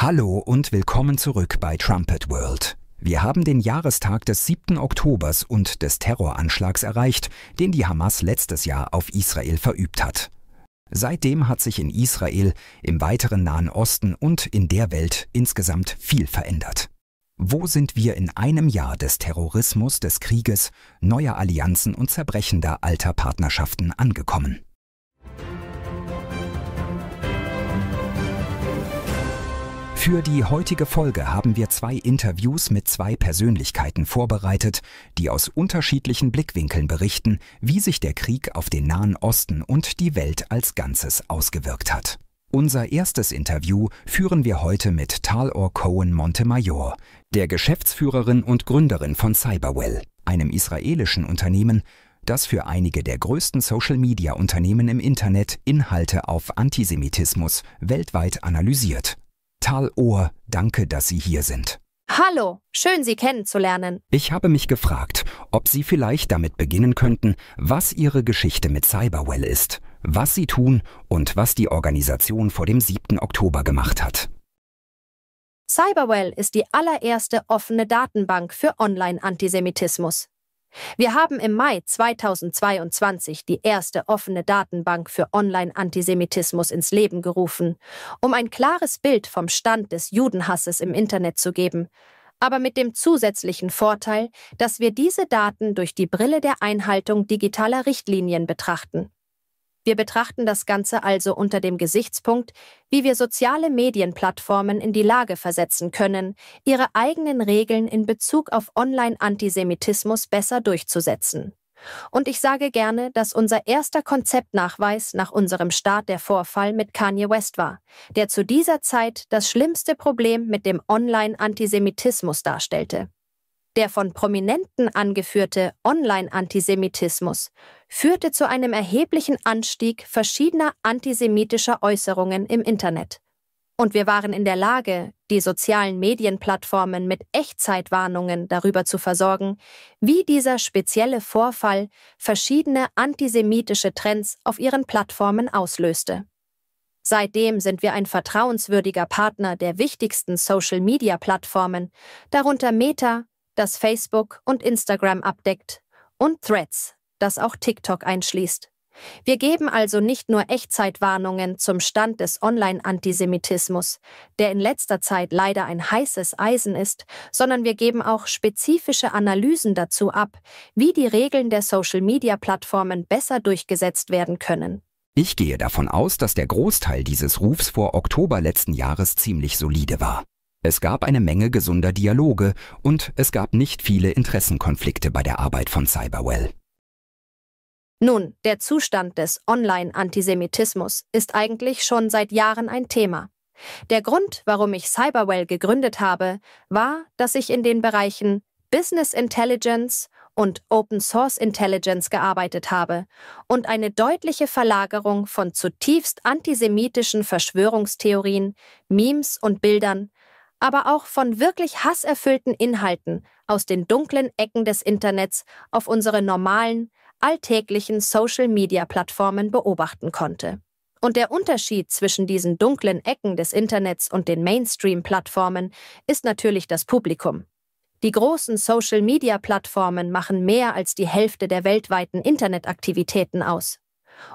Hallo und willkommen zurück bei Trumpet World. Wir haben den Jahrestag des 7. Oktobers und des Terroranschlags erreicht, den die Hamas letztes Jahr auf Israel verübt hat. Seitdem hat sich in Israel, im weiteren Nahen Osten und in der Welt insgesamt viel verändert. Wo sind wir in einem Jahr des Terrorismus, des Krieges, neuer Allianzen und zerbrechender alter Partnerschaften angekommen? Für die heutige Folge haben wir zwei Interviews mit zwei Persönlichkeiten vorbereitet, die aus unterschiedlichen Blickwinkeln berichten, wie sich der Krieg auf den Nahen Osten und die Welt als Ganzes ausgewirkt hat. Unser erstes Interview führen wir heute mit Talor Cohen Montemayor, der Geschäftsführerin und Gründerin von Cyberwell, einem israelischen Unternehmen, das für einige der größten Social-Media-Unternehmen im Internet Inhalte auf Antisemitismus weltweit analysiert Talohr, danke, dass Sie hier sind. Hallo, schön Sie kennenzulernen. Ich habe mich gefragt, ob Sie vielleicht damit beginnen könnten, was Ihre Geschichte mit Cyberwell ist, was Sie tun und was die Organisation vor dem 7. Oktober gemacht hat. Cyberwell ist die allererste offene Datenbank für Online-Antisemitismus. Wir haben im Mai 2022 die erste offene Datenbank für Online-Antisemitismus ins Leben gerufen, um ein klares Bild vom Stand des Judenhasses im Internet zu geben, aber mit dem zusätzlichen Vorteil, dass wir diese Daten durch die Brille der Einhaltung digitaler Richtlinien betrachten. Wir betrachten das Ganze also unter dem Gesichtspunkt, wie wir soziale Medienplattformen in die Lage versetzen können, ihre eigenen Regeln in Bezug auf Online-Antisemitismus besser durchzusetzen. Und ich sage gerne, dass unser erster Konzeptnachweis nach unserem Start der Vorfall mit Kanye West war, der zu dieser Zeit das schlimmste Problem mit dem Online-Antisemitismus darstellte. Der von Prominenten angeführte Online-Antisemitismus führte zu einem erheblichen Anstieg verschiedener antisemitischer Äußerungen im Internet. Und wir waren in der Lage, die sozialen Medienplattformen mit Echtzeitwarnungen darüber zu versorgen, wie dieser spezielle Vorfall verschiedene antisemitische Trends auf ihren Plattformen auslöste. Seitdem sind wir ein vertrauenswürdiger Partner der wichtigsten Social-Media-Plattformen, darunter Meta, das Facebook und Instagram abdeckt, und Threads, das auch TikTok einschließt. Wir geben also nicht nur Echtzeitwarnungen zum Stand des Online-Antisemitismus, der in letzter Zeit leider ein heißes Eisen ist, sondern wir geben auch spezifische Analysen dazu ab, wie die Regeln der Social-Media-Plattformen besser durchgesetzt werden können. Ich gehe davon aus, dass der Großteil dieses Rufs vor Oktober letzten Jahres ziemlich solide war. Es gab eine Menge gesunder Dialoge und es gab nicht viele Interessenkonflikte bei der Arbeit von Cyberwell. Nun, der Zustand des Online-Antisemitismus ist eigentlich schon seit Jahren ein Thema. Der Grund, warum ich Cyberwell gegründet habe, war, dass ich in den Bereichen Business Intelligence und Open Source Intelligence gearbeitet habe und eine deutliche Verlagerung von zutiefst antisemitischen Verschwörungstheorien, Memes und Bildern aber auch von wirklich hasserfüllten Inhalten aus den dunklen Ecken des Internets auf unsere normalen, alltäglichen Social-Media-Plattformen beobachten konnte. Und der Unterschied zwischen diesen dunklen Ecken des Internets und den Mainstream-Plattformen ist natürlich das Publikum. Die großen Social-Media-Plattformen machen mehr als die Hälfte der weltweiten Internetaktivitäten aus.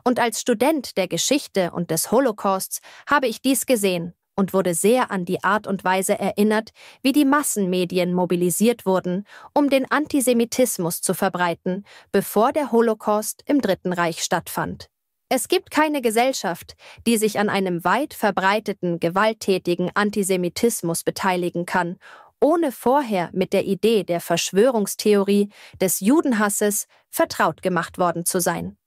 Und als Student der Geschichte und des Holocausts habe ich dies gesehen und wurde sehr an die Art und Weise erinnert, wie die Massenmedien mobilisiert wurden, um den Antisemitismus zu verbreiten, bevor der Holocaust im Dritten Reich stattfand. Es gibt keine Gesellschaft, die sich an einem weit verbreiteten, gewalttätigen Antisemitismus beteiligen kann, ohne vorher mit der Idee der Verschwörungstheorie des Judenhasses vertraut gemacht worden zu sein.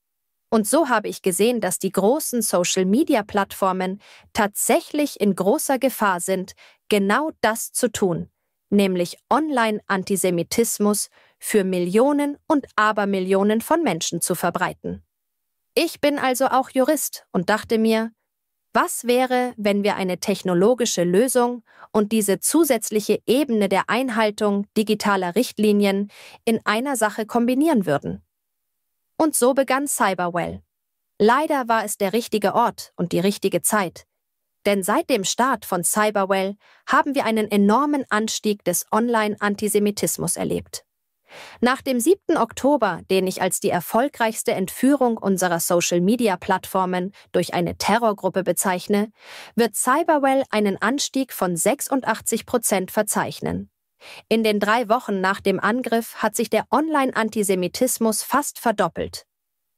Und so habe ich gesehen, dass die großen Social-Media-Plattformen tatsächlich in großer Gefahr sind, genau das zu tun, nämlich Online-Antisemitismus für Millionen und Abermillionen von Menschen zu verbreiten. Ich bin also auch Jurist und dachte mir, was wäre, wenn wir eine technologische Lösung und diese zusätzliche Ebene der Einhaltung digitaler Richtlinien in einer Sache kombinieren würden? Und so begann Cyberwell. Leider war es der richtige Ort und die richtige Zeit. Denn seit dem Start von Cyberwell haben wir einen enormen Anstieg des Online-Antisemitismus erlebt. Nach dem 7. Oktober, den ich als die erfolgreichste Entführung unserer Social-Media-Plattformen durch eine Terrorgruppe bezeichne, wird Cyberwell einen Anstieg von 86 Prozent verzeichnen. In den drei Wochen nach dem Angriff hat sich der Online-Antisemitismus fast verdoppelt.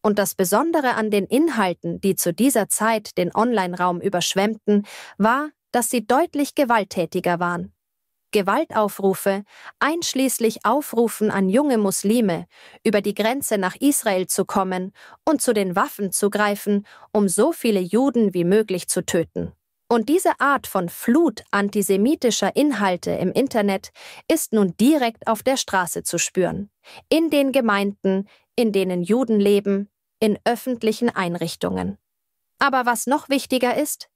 Und das Besondere an den Inhalten, die zu dieser Zeit den Online-Raum überschwemmten, war, dass sie deutlich gewalttätiger waren. Gewaltaufrufe, einschließlich Aufrufen an junge Muslime, über die Grenze nach Israel zu kommen und zu den Waffen zu greifen, um so viele Juden wie möglich zu töten. Und diese Art von Flut antisemitischer Inhalte im Internet ist nun direkt auf der Straße zu spüren, in den Gemeinden, in denen Juden leben, in öffentlichen Einrichtungen. Aber was noch wichtiger ist,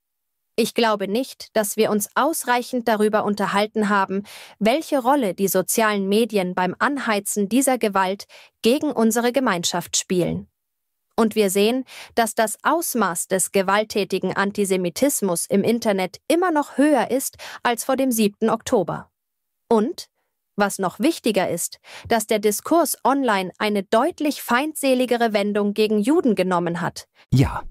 ich glaube nicht, dass wir uns ausreichend darüber unterhalten haben, welche Rolle die sozialen Medien beim Anheizen dieser Gewalt gegen unsere Gemeinschaft spielen. Und wir sehen, dass das Ausmaß des gewalttätigen Antisemitismus im Internet immer noch höher ist als vor dem 7. Oktober. Und, was noch wichtiger ist, dass der Diskurs online eine deutlich feindseligere Wendung gegen Juden genommen hat. Ja.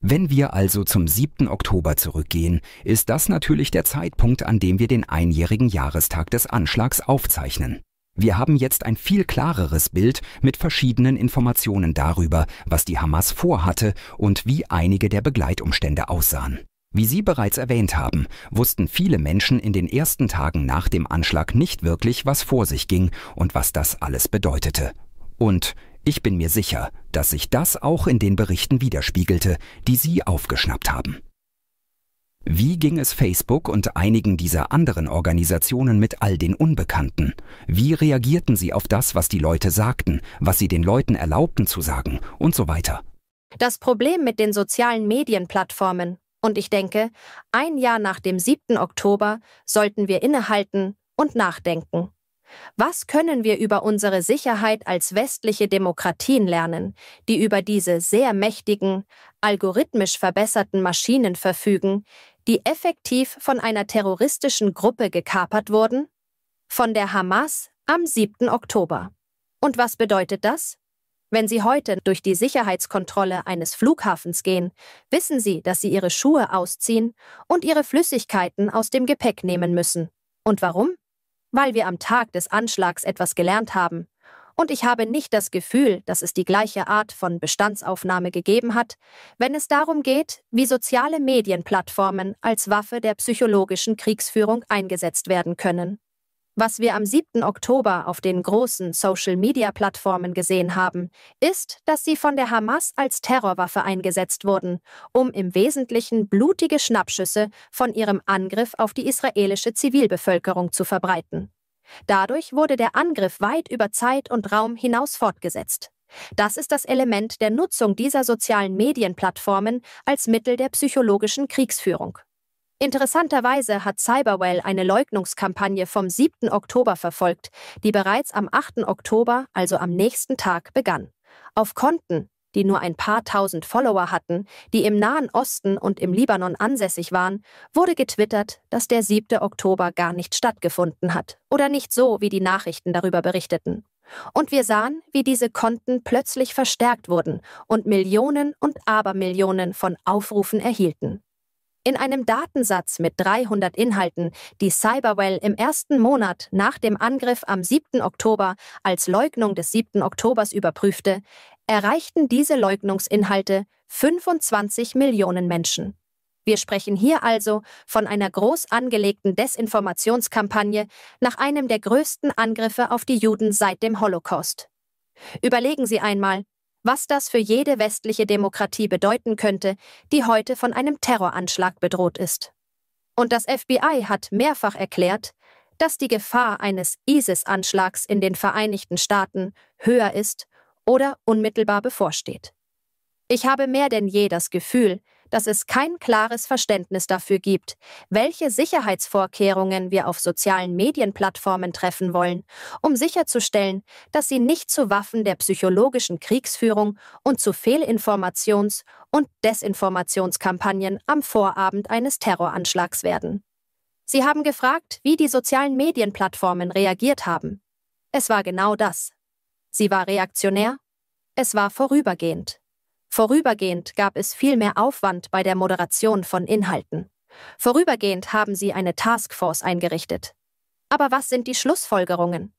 Wenn wir also zum 7. Oktober zurückgehen, ist das natürlich der Zeitpunkt, an dem wir den einjährigen Jahrestag des Anschlags aufzeichnen. Wir haben jetzt ein viel klareres Bild mit verschiedenen Informationen darüber, was die Hamas vorhatte und wie einige der Begleitumstände aussahen. Wie Sie bereits erwähnt haben, wussten viele Menschen in den ersten Tagen nach dem Anschlag nicht wirklich, was vor sich ging und was das alles bedeutete. Und ich bin mir sicher, dass sich das auch in den Berichten widerspiegelte, die Sie aufgeschnappt haben. Wie ging es Facebook und einigen dieser anderen Organisationen mit all den Unbekannten? Wie reagierten sie auf das, was die Leute sagten, was sie den Leuten erlaubten zu sagen und so weiter? Das Problem mit den sozialen Medienplattformen, und ich denke, ein Jahr nach dem 7. Oktober sollten wir innehalten und nachdenken. Was können wir über unsere Sicherheit als westliche Demokratien lernen, die über diese sehr mächtigen, algorithmisch verbesserten Maschinen verfügen, die effektiv von einer terroristischen Gruppe gekapert wurden? Von der Hamas am 7. Oktober. Und was bedeutet das? Wenn Sie heute durch die Sicherheitskontrolle eines Flughafens gehen, wissen Sie, dass Sie Ihre Schuhe ausziehen und Ihre Flüssigkeiten aus dem Gepäck nehmen müssen. Und warum? Weil wir am Tag des Anschlags etwas gelernt haben, und ich habe nicht das Gefühl, dass es die gleiche Art von Bestandsaufnahme gegeben hat, wenn es darum geht, wie soziale Medienplattformen als Waffe der psychologischen Kriegsführung eingesetzt werden können. Was wir am 7. Oktober auf den großen Social-Media-Plattformen gesehen haben, ist, dass sie von der Hamas als Terrorwaffe eingesetzt wurden, um im Wesentlichen blutige Schnappschüsse von ihrem Angriff auf die israelische Zivilbevölkerung zu verbreiten. Dadurch wurde der Angriff weit über Zeit und Raum hinaus fortgesetzt. Das ist das Element der Nutzung dieser sozialen Medienplattformen als Mittel der psychologischen Kriegsführung. Interessanterweise hat Cyberwell eine Leugnungskampagne vom 7. Oktober verfolgt, die bereits am 8. Oktober, also am nächsten Tag, begann. Auf Konten, die nur ein paar tausend Follower hatten, die im Nahen Osten und im Libanon ansässig waren, wurde getwittert, dass der 7. Oktober gar nicht stattgefunden hat oder nicht so, wie die Nachrichten darüber berichteten. Und wir sahen, wie diese Konten plötzlich verstärkt wurden und Millionen und Abermillionen von Aufrufen erhielten. In einem Datensatz mit 300 Inhalten, die Cyberwell im ersten Monat nach dem Angriff am 7. Oktober als Leugnung des 7. Oktobers überprüfte, erreichten diese Leugnungsinhalte 25 Millionen Menschen. Wir sprechen hier also von einer groß angelegten Desinformationskampagne nach einem der größten Angriffe auf die Juden seit dem Holocaust. Überlegen Sie einmal, was das für jede westliche Demokratie bedeuten könnte, die heute von einem Terroranschlag bedroht ist. Und das FBI hat mehrfach erklärt, dass die Gefahr eines ISIS-Anschlags in den Vereinigten Staaten höher ist oder unmittelbar bevorsteht. Ich habe mehr denn je das Gefühl, dass es kein klares Verständnis dafür gibt, welche Sicherheitsvorkehrungen wir auf sozialen Medienplattformen treffen wollen, um sicherzustellen, dass sie nicht zu Waffen der psychologischen Kriegsführung und zu Fehlinformations- und Desinformationskampagnen am Vorabend eines Terroranschlags werden. Sie haben gefragt, wie die sozialen Medienplattformen reagiert haben. Es war genau das. Sie war reaktionär. Es war vorübergehend. Vorübergehend gab es viel mehr Aufwand bei der Moderation von Inhalten. Vorübergehend haben sie eine Taskforce eingerichtet. Aber was sind die Schlussfolgerungen?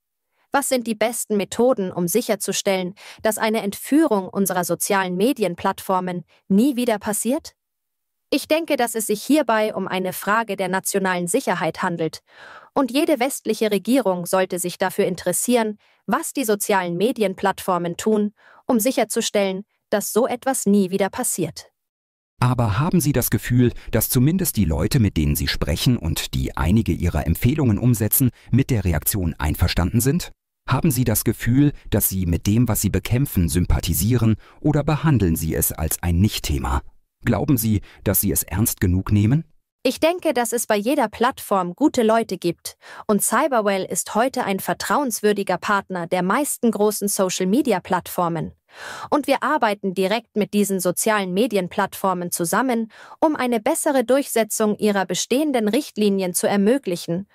Was sind die besten Methoden, um sicherzustellen, dass eine Entführung unserer sozialen Medienplattformen nie wieder passiert? Ich denke, dass es sich hierbei um eine Frage der nationalen Sicherheit handelt und jede westliche Regierung sollte sich dafür interessieren, was die sozialen Medienplattformen tun, um sicherzustellen, dass so etwas nie wieder passiert. Aber haben Sie das Gefühl, dass zumindest die Leute, mit denen Sie sprechen und die einige Ihrer Empfehlungen umsetzen, mit der Reaktion einverstanden sind? Haben Sie das Gefühl, dass Sie mit dem, was Sie bekämpfen, sympathisieren oder behandeln Sie es als ein Nichtthema? Glauben Sie, dass Sie es ernst genug nehmen? Ich denke, dass es bei jeder Plattform gute Leute gibt und Cyberwell ist heute ein vertrauenswürdiger Partner der meisten großen Social-Media-Plattformen. Und wir arbeiten direkt mit diesen sozialen Medienplattformen zusammen, um eine bessere Durchsetzung ihrer bestehenden Richtlinien zu ermöglichen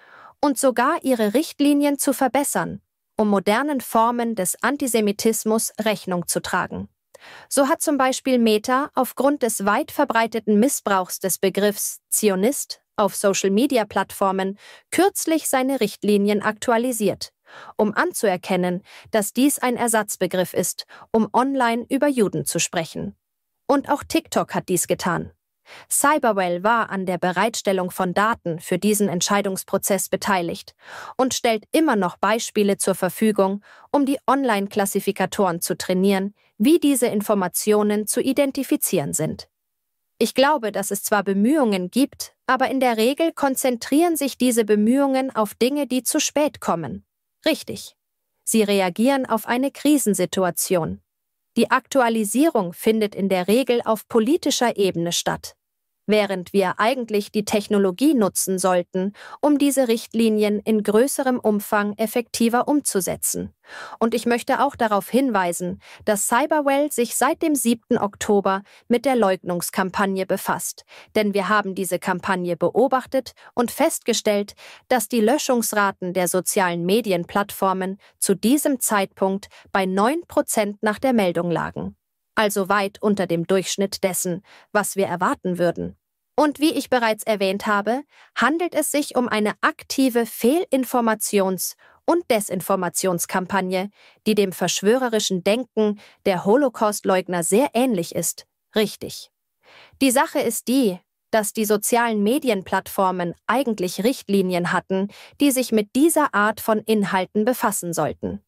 und sogar ihre Richtlinien zu verbessern, um modernen Formen des Antisemitismus Rechnung zu tragen. So hat zum Beispiel Meta aufgrund des weit verbreiteten Missbrauchs des Begriffs Zionist auf Social-Media-Plattformen kürzlich seine Richtlinien aktualisiert, um anzuerkennen, dass dies ein Ersatzbegriff ist, um online über Juden zu sprechen. Und auch TikTok hat dies getan. Cyberwell war an der Bereitstellung von Daten für diesen Entscheidungsprozess beteiligt und stellt immer noch Beispiele zur Verfügung, um die Online-Klassifikatoren zu trainieren, wie diese Informationen zu identifizieren sind. Ich glaube, dass es zwar Bemühungen gibt, aber in der Regel konzentrieren sich diese Bemühungen auf Dinge, die zu spät kommen. Richtig. Sie reagieren auf eine Krisensituation. Die Aktualisierung findet in der Regel auf politischer Ebene statt während wir eigentlich die Technologie nutzen sollten, um diese Richtlinien in größerem Umfang effektiver umzusetzen. Und ich möchte auch darauf hinweisen, dass Cyberwell sich seit dem 7. Oktober mit der Leugnungskampagne befasst, denn wir haben diese Kampagne beobachtet und festgestellt, dass die Löschungsraten der sozialen Medienplattformen zu diesem Zeitpunkt bei 9% Prozent nach der Meldung lagen also weit unter dem Durchschnitt dessen, was wir erwarten würden. Und wie ich bereits erwähnt habe, handelt es sich um eine aktive Fehlinformations- und Desinformationskampagne, die dem verschwörerischen Denken der Holocaust-Leugner sehr ähnlich ist. Richtig. Die Sache ist die, dass die sozialen Medienplattformen eigentlich Richtlinien hatten, die sich mit dieser Art von Inhalten befassen sollten.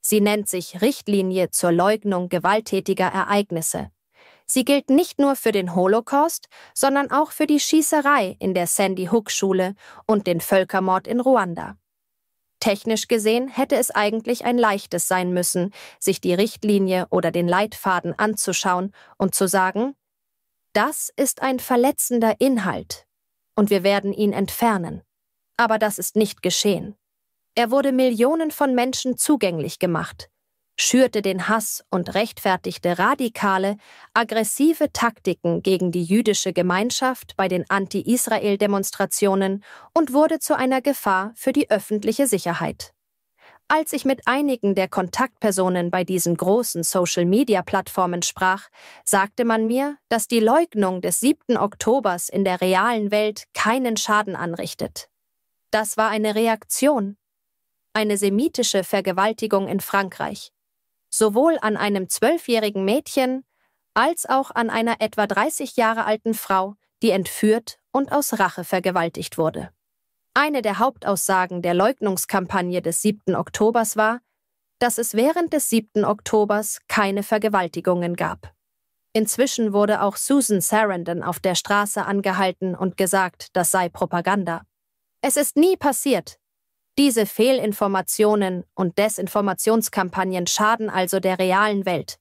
Sie nennt sich Richtlinie zur Leugnung gewalttätiger Ereignisse. Sie gilt nicht nur für den Holocaust, sondern auch für die Schießerei in der Sandy Hook Schule und den Völkermord in Ruanda. Technisch gesehen hätte es eigentlich ein leichtes sein müssen, sich die Richtlinie oder den Leitfaden anzuschauen und zu sagen, das ist ein verletzender Inhalt und wir werden ihn entfernen. Aber das ist nicht geschehen. Er wurde Millionen von Menschen zugänglich gemacht, schürte den Hass und rechtfertigte radikale, aggressive Taktiken gegen die jüdische Gemeinschaft bei den Anti-Israel-Demonstrationen und wurde zu einer Gefahr für die öffentliche Sicherheit. Als ich mit einigen der Kontaktpersonen bei diesen großen Social-Media-Plattformen sprach, sagte man mir, dass die Leugnung des 7. Oktobers in der realen Welt keinen Schaden anrichtet. Das war eine Reaktion. Eine semitische Vergewaltigung in Frankreich, sowohl an einem zwölfjährigen Mädchen als auch an einer etwa 30 Jahre alten Frau, die entführt und aus Rache vergewaltigt wurde. Eine der Hauptaussagen der Leugnungskampagne des 7. Oktobers war, dass es während des 7. Oktobers keine Vergewaltigungen gab. Inzwischen wurde auch Susan Sarandon auf der Straße angehalten und gesagt, das sei Propaganda. Es ist nie passiert, diese Fehlinformationen und Desinformationskampagnen schaden also der realen Welt.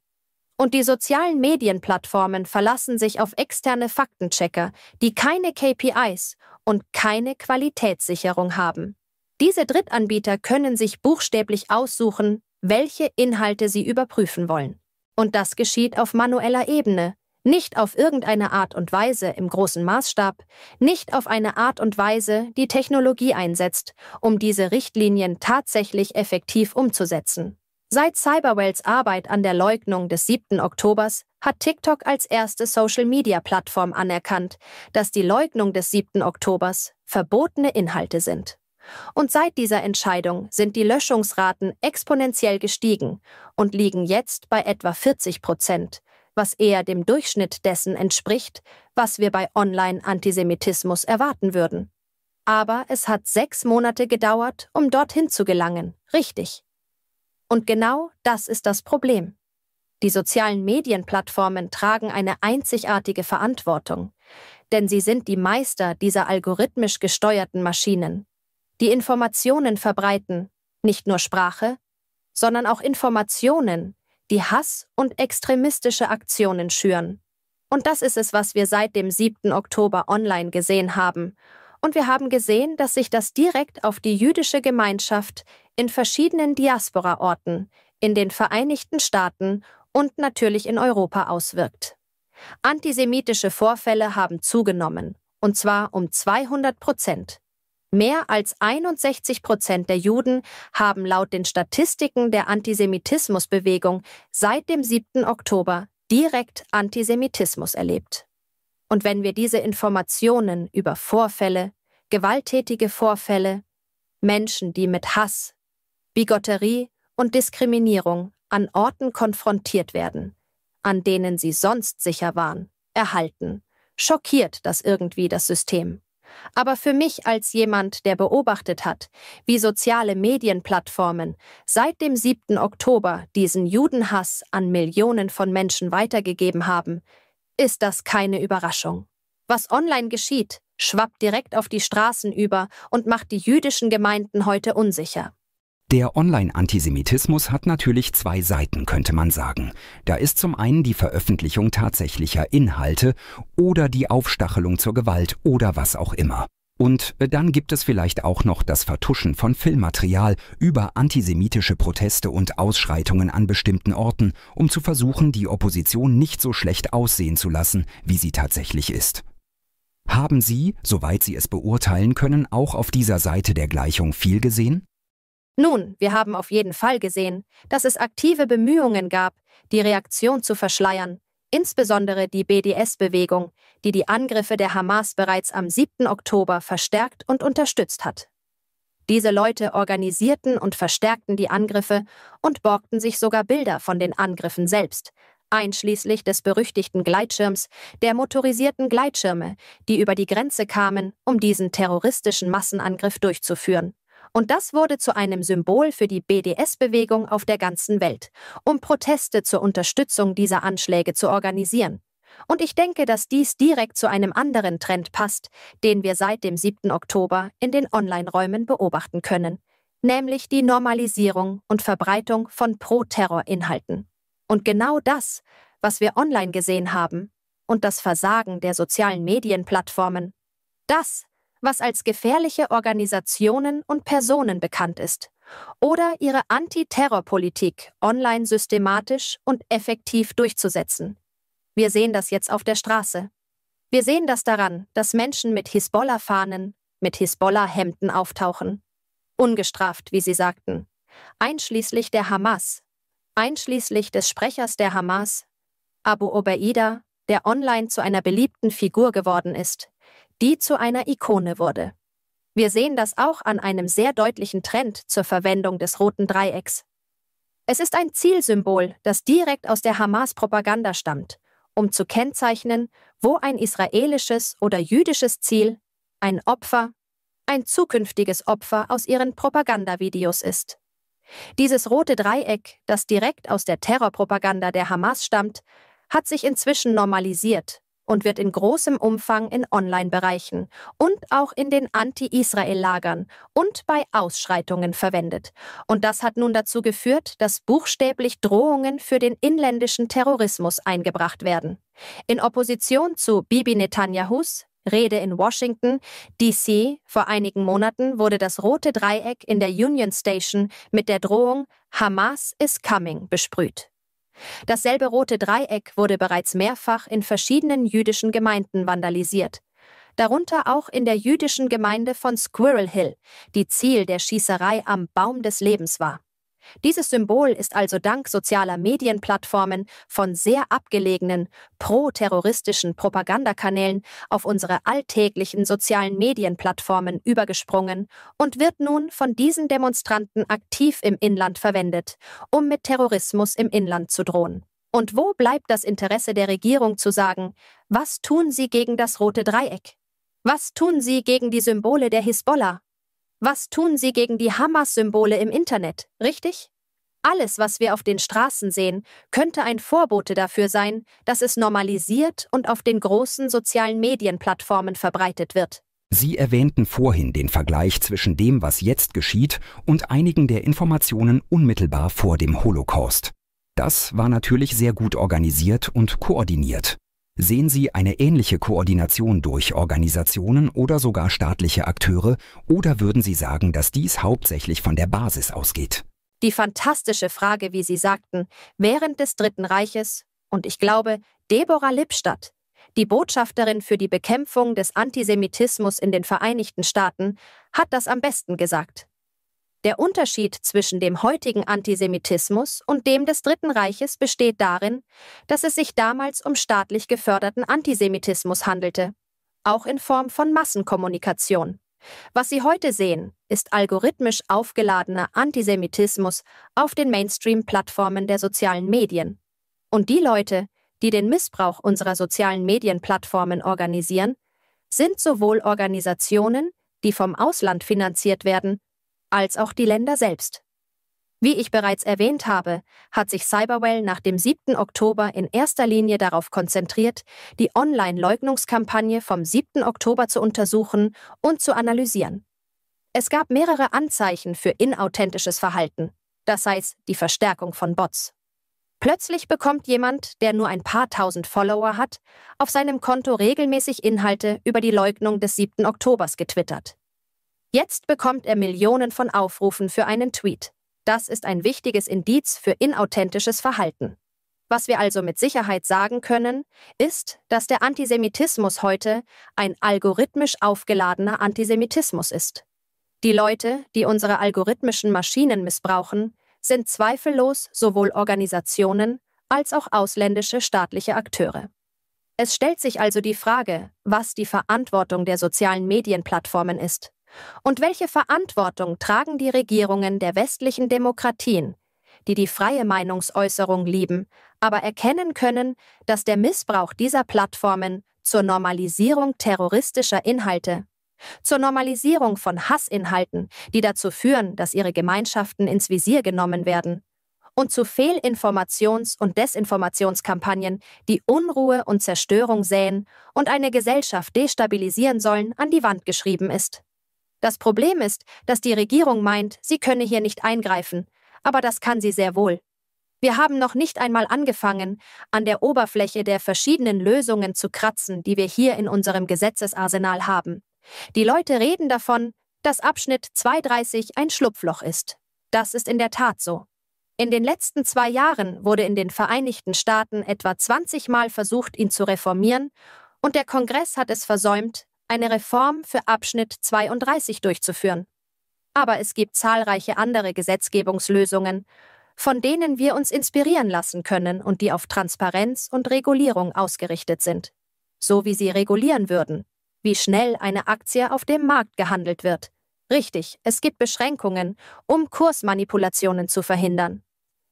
Und die sozialen Medienplattformen verlassen sich auf externe Faktenchecker, die keine KPIs und keine Qualitätssicherung haben. Diese Drittanbieter können sich buchstäblich aussuchen, welche Inhalte sie überprüfen wollen. Und das geschieht auf manueller Ebene, nicht auf irgendeine Art und Weise im großen Maßstab, nicht auf eine Art und Weise, die Technologie einsetzt, um diese Richtlinien tatsächlich effektiv umzusetzen. Seit Cyberwells Arbeit an der Leugnung des 7. Oktobers hat TikTok als erste Social-Media-Plattform anerkannt, dass die Leugnung des 7. Oktobers verbotene Inhalte sind. Und seit dieser Entscheidung sind die Löschungsraten exponentiell gestiegen und liegen jetzt bei etwa 40 Prozent, was eher dem Durchschnitt dessen entspricht, was wir bei Online-Antisemitismus erwarten würden. Aber es hat sechs Monate gedauert, um dorthin zu gelangen, richtig. Und genau das ist das Problem. Die sozialen Medienplattformen tragen eine einzigartige Verantwortung, denn sie sind die Meister dieser algorithmisch gesteuerten Maschinen, die Informationen verbreiten, nicht nur Sprache, sondern auch Informationen, die Hass und extremistische Aktionen schüren. Und das ist es, was wir seit dem 7. Oktober online gesehen haben. Und wir haben gesehen, dass sich das direkt auf die jüdische Gemeinschaft in verschiedenen Diaspora-Orten, in den Vereinigten Staaten und natürlich in Europa auswirkt. Antisemitische Vorfälle haben zugenommen, und zwar um 200 Prozent. Mehr als 61 Prozent der Juden haben laut den Statistiken der Antisemitismusbewegung seit dem 7. Oktober direkt Antisemitismus erlebt. Und wenn wir diese Informationen über Vorfälle, gewalttätige Vorfälle, Menschen, die mit Hass, Bigotterie und Diskriminierung an Orten konfrontiert werden, an denen sie sonst sicher waren, erhalten, schockiert das irgendwie das System. Aber für mich als jemand, der beobachtet hat, wie soziale Medienplattformen seit dem 7. Oktober diesen Judenhass an Millionen von Menschen weitergegeben haben, ist das keine Überraschung. Was online geschieht, schwappt direkt auf die Straßen über und macht die jüdischen Gemeinden heute unsicher. Der Online-Antisemitismus hat natürlich zwei Seiten, könnte man sagen. Da ist zum einen die Veröffentlichung tatsächlicher Inhalte oder die Aufstachelung zur Gewalt oder was auch immer. Und äh, dann gibt es vielleicht auch noch das Vertuschen von Filmmaterial über antisemitische Proteste und Ausschreitungen an bestimmten Orten, um zu versuchen, die Opposition nicht so schlecht aussehen zu lassen, wie sie tatsächlich ist. Haben Sie, soweit Sie es beurteilen können, auch auf dieser Seite der Gleichung viel gesehen? Nun, wir haben auf jeden Fall gesehen, dass es aktive Bemühungen gab, die Reaktion zu verschleiern, insbesondere die BDS-Bewegung, die die Angriffe der Hamas bereits am 7. Oktober verstärkt und unterstützt hat. Diese Leute organisierten und verstärkten die Angriffe und borgten sich sogar Bilder von den Angriffen selbst, einschließlich des berüchtigten Gleitschirms, der motorisierten Gleitschirme, die über die Grenze kamen, um diesen terroristischen Massenangriff durchzuführen und das wurde zu einem Symbol für die BDS-Bewegung auf der ganzen Welt, um Proteste zur Unterstützung dieser Anschläge zu organisieren. Und ich denke, dass dies direkt zu einem anderen Trend passt, den wir seit dem 7. Oktober in den Online-Räumen beobachten können, nämlich die Normalisierung und Verbreitung von Pro-Terror-Inhalten. Und genau das, was wir online gesehen haben, und das Versagen der sozialen Medienplattformen, das was als gefährliche Organisationen und Personen bekannt ist, oder ihre Antiterrorpolitik online systematisch und effektiv durchzusetzen. Wir sehen das jetzt auf der Straße. Wir sehen das daran, dass Menschen mit Hisbollah-Fahnen, mit Hisbollah-Hemden auftauchen. Ungestraft, wie sie sagten. Einschließlich der Hamas. Einschließlich des Sprechers der Hamas, Abu Obaida, der online zu einer beliebten Figur geworden ist, die zu einer Ikone wurde. Wir sehen das auch an einem sehr deutlichen Trend zur Verwendung des roten Dreiecks. Es ist ein Zielsymbol, das direkt aus der Hamas-Propaganda stammt, um zu kennzeichnen, wo ein israelisches oder jüdisches Ziel, ein Opfer, ein zukünftiges Opfer aus ihren Propagandavideos ist. Dieses rote Dreieck, das direkt aus der Terrorpropaganda der Hamas stammt, hat sich inzwischen normalisiert und wird in großem Umfang in Online-Bereichen und auch in den Anti-Israel-Lagern und bei Ausschreitungen verwendet. Und das hat nun dazu geführt, dass buchstäblich Drohungen für den inländischen Terrorismus eingebracht werden. In Opposition zu Bibi Netanyahus Rede in Washington, DC, vor einigen Monaten wurde das rote Dreieck in der Union Station mit der Drohung Hamas is coming besprüht. Dasselbe rote Dreieck wurde bereits mehrfach in verschiedenen jüdischen Gemeinden vandalisiert, darunter auch in der jüdischen Gemeinde von Squirrel Hill, die Ziel der Schießerei am Baum des Lebens war. Dieses Symbol ist also dank sozialer Medienplattformen von sehr abgelegenen, pro-terroristischen Propagandakanälen auf unsere alltäglichen sozialen Medienplattformen übergesprungen und wird nun von diesen Demonstranten aktiv im Inland verwendet, um mit Terrorismus im Inland zu drohen. Und wo bleibt das Interesse der Regierung zu sagen, was tun sie gegen das rote Dreieck? Was tun sie gegen die Symbole der Hisbollah? Was tun sie gegen die Hamas-Symbole im Internet, richtig? Alles, was wir auf den Straßen sehen, könnte ein Vorbote dafür sein, dass es normalisiert und auf den großen sozialen Medienplattformen verbreitet wird. Sie erwähnten vorhin den Vergleich zwischen dem, was jetzt geschieht, und einigen der Informationen unmittelbar vor dem Holocaust. Das war natürlich sehr gut organisiert und koordiniert. Sehen Sie eine ähnliche Koordination durch Organisationen oder sogar staatliche Akteure oder würden Sie sagen, dass dies hauptsächlich von der Basis ausgeht? Die fantastische Frage, wie Sie sagten, während des Dritten Reiches und ich glaube, Deborah Lippstadt, die Botschafterin für die Bekämpfung des Antisemitismus in den Vereinigten Staaten, hat das am besten gesagt. Der Unterschied zwischen dem heutigen Antisemitismus und dem des Dritten Reiches besteht darin, dass es sich damals um staatlich geförderten Antisemitismus handelte, auch in Form von Massenkommunikation. Was Sie heute sehen, ist algorithmisch aufgeladener Antisemitismus auf den Mainstream-Plattformen der sozialen Medien. Und die Leute, die den Missbrauch unserer sozialen Medienplattformen organisieren, sind sowohl Organisationen, die vom Ausland finanziert werden, als auch die Länder selbst. Wie ich bereits erwähnt habe, hat sich Cyberwell nach dem 7. Oktober in erster Linie darauf konzentriert, die Online-Leugnungskampagne vom 7. Oktober zu untersuchen und zu analysieren. Es gab mehrere Anzeichen für inauthentisches Verhalten, das heißt die Verstärkung von Bots. Plötzlich bekommt jemand, der nur ein paar tausend Follower hat, auf seinem Konto regelmäßig Inhalte über die Leugnung des 7. Oktobers getwittert. Jetzt bekommt er Millionen von Aufrufen für einen Tweet. Das ist ein wichtiges Indiz für inauthentisches Verhalten. Was wir also mit Sicherheit sagen können, ist, dass der Antisemitismus heute ein algorithmisch aufgeladener Antisemitismus ist. Die Leute, die unsere algorithmischen Maschinen missbrauchen, sind zweifellos sowohl Organisationen als auch ausländische staatliche Akteure. Es stellt sich also die Frage, was die Verantwortung der sozialen Medienplattformen ist. Und welche Verantwortung tragen die Regierungen der westlichen Demokratien, die die freie Meinungsäußerung lieben, aber erkennen können, dass der Missbrauch dieser Plattformen zur Normalisierung terroristischer Inhalte, zur Normalisierung von Hassinhalten, die dazu führen, dass ihre Gemeinschaften ins Visier genommen werden, und zu Fehlinformations- und Desinformationskampagnen, die Unruhe und Zerstörung säen und eine Gesellschaft destabilisieren sollen, an die Wand geschrieben ist. Das Problem ist, dass die Regierung meint, sie könne hier nicht eingreifen, aber das kann sie sehr wohl. Wir haben noch nicht einmal angefangen, an der Oberfläche der verschiedenen Lösungen zu kratzen, die wir hier in unserem Gesetzesarsenal haben. Die Leute reden davon, dass Abschnitt 230 ein Schlupfloch ist. Das ist in der Tat so. In den letzten zwei Jahren wurde in den Vereinigten Staaten etwa 20 Mal versucht, ihn zu reformieren, und der Kongress hat es versäumt, eine Reform für Abschnitt 32 durchzuführen. Aber es gibt zahlreiche andere Gesetzgebungslösungen, von denen wir uns inspirieren lassen können und die auf Transparenz und Regulierung ausgerichtet sind, so wie sie regulieren würden, wie schnell eine Aktie auf dem Markt gehandelt wird. Richtig, es gibt Beschränkungen, um Kursmanipulationen zu verhindern.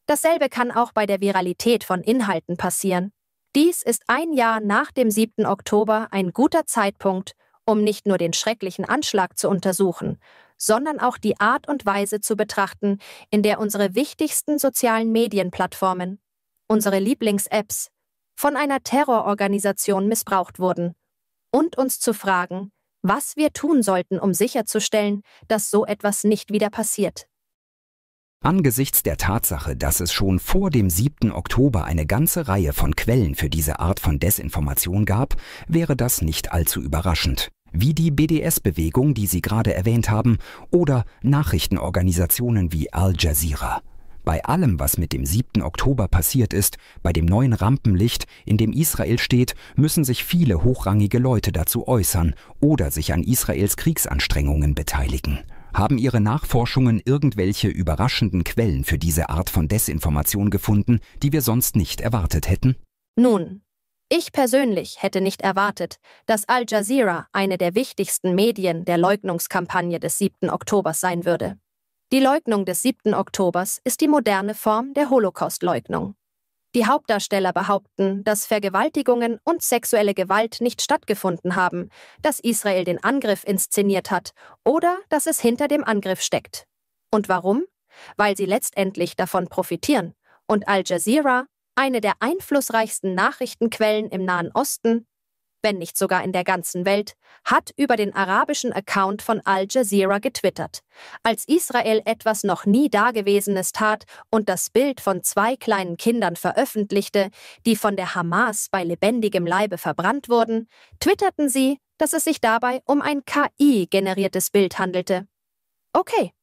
Dasselbe kann auch bei der Viralität von Inhalten passieren. Dies ist ein Jahr nach dem 7. Oktober ein guter Zeitpunkt, um nicht nur den schrecklichen Anschlag zu untersuchen, sondern auch die Art und Weise zu betrachten, in der unsere wichtigsten sozialen Medienplattformen, unsere Lieblings-Apps, von einer Terrororganisation missbraucht wurden, und uns zu fragen, was wir tun sollten, um sicherzustellen, dass so etwas nicht wieder passiert. Angesichts der Tatsache, dass es schon vor dem 7. Oktober eine ganze Reihe von Quellen für diese Art von Desinformation gab, wäre das nicht allzu überraschend. Wie die BDS-Bewegung, die Sie gerade erwähnt haben, oder Nachrichtenorganisationen wie Al Jazeera. Bei allem, was mit dem 7. Oktober passiert ist, bei dem neuen Rampenlicht, in dem Israel steht, müssen sich viele hochrangige Leute dazu äußern oder sich an Israels Kriegsanstrengungen beteiligen. Haben Ihre Nachforschungen irgendwelche überraschenden Quellen für diese Art von Desinformation gefunden, die wir sonst nicht erwartet hätten? Nun, ich persönlich hätte nicht erwartet, dass Al Jazeera eine der wichtigsten Medien der Leugnungskampagne des 7. Oktobers sein würde. Die Leugnung des 7. Oktobers ist die moderne Form der Holocaust-Leugnung. Die Hauptdarsteller behaupten, dass Vergewaltigungen und sexuelle Gewalt nicht stattgefunden haben, dass Israel den Angriff inszeniert hat oder dass es hinter dem Angriff steckt. Und warum? Weil sie letztendlich davon profitieren und Al Jazeera, eine der einflussreichsten Nachrichtenquellen im Nahen Osten, wenn nicht sogar in der ganzen Welt, hat über den arabischen Account von Al Jazeera getwittert, als Israel etwas noch nie Dagewesenes tat und das Bild von zwei kleinen Kindern veröffentlichte, die von der Hamas bei lebendigem Leibe verbrannt wurden, twitterten sie, dass es sich dabei um ein KI-generiertes Bild handelte. Okay,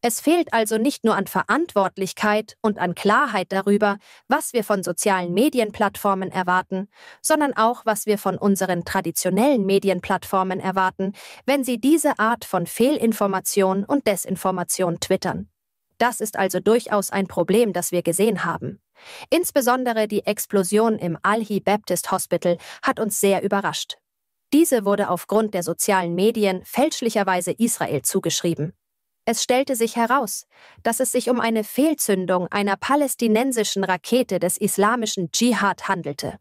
es fehlt also nicht nur an Verantwortlichkeit und an Klarheit darüber, was wir von sozialen Medienplattformen erwarten, sondern auch, was wir von unseren traditionellen Medienplattformen erwarten, wenn sie diese Art von Fehlinformation und Desinformation twittern. Das ist also durchaus ein Problem, das wir gesehen haben. Insbesondere die Explosion im Alhi Baptist Hospital hat uns sehr überrascht. Diese wurde aufgrund der sozialen Medien fälschlicherweise Israel zugeschrieben. Es stellte sich heraus, dass es sich um eine Fehlzündung einer palästinensischen Rakete des islamischen Dschihad handelte.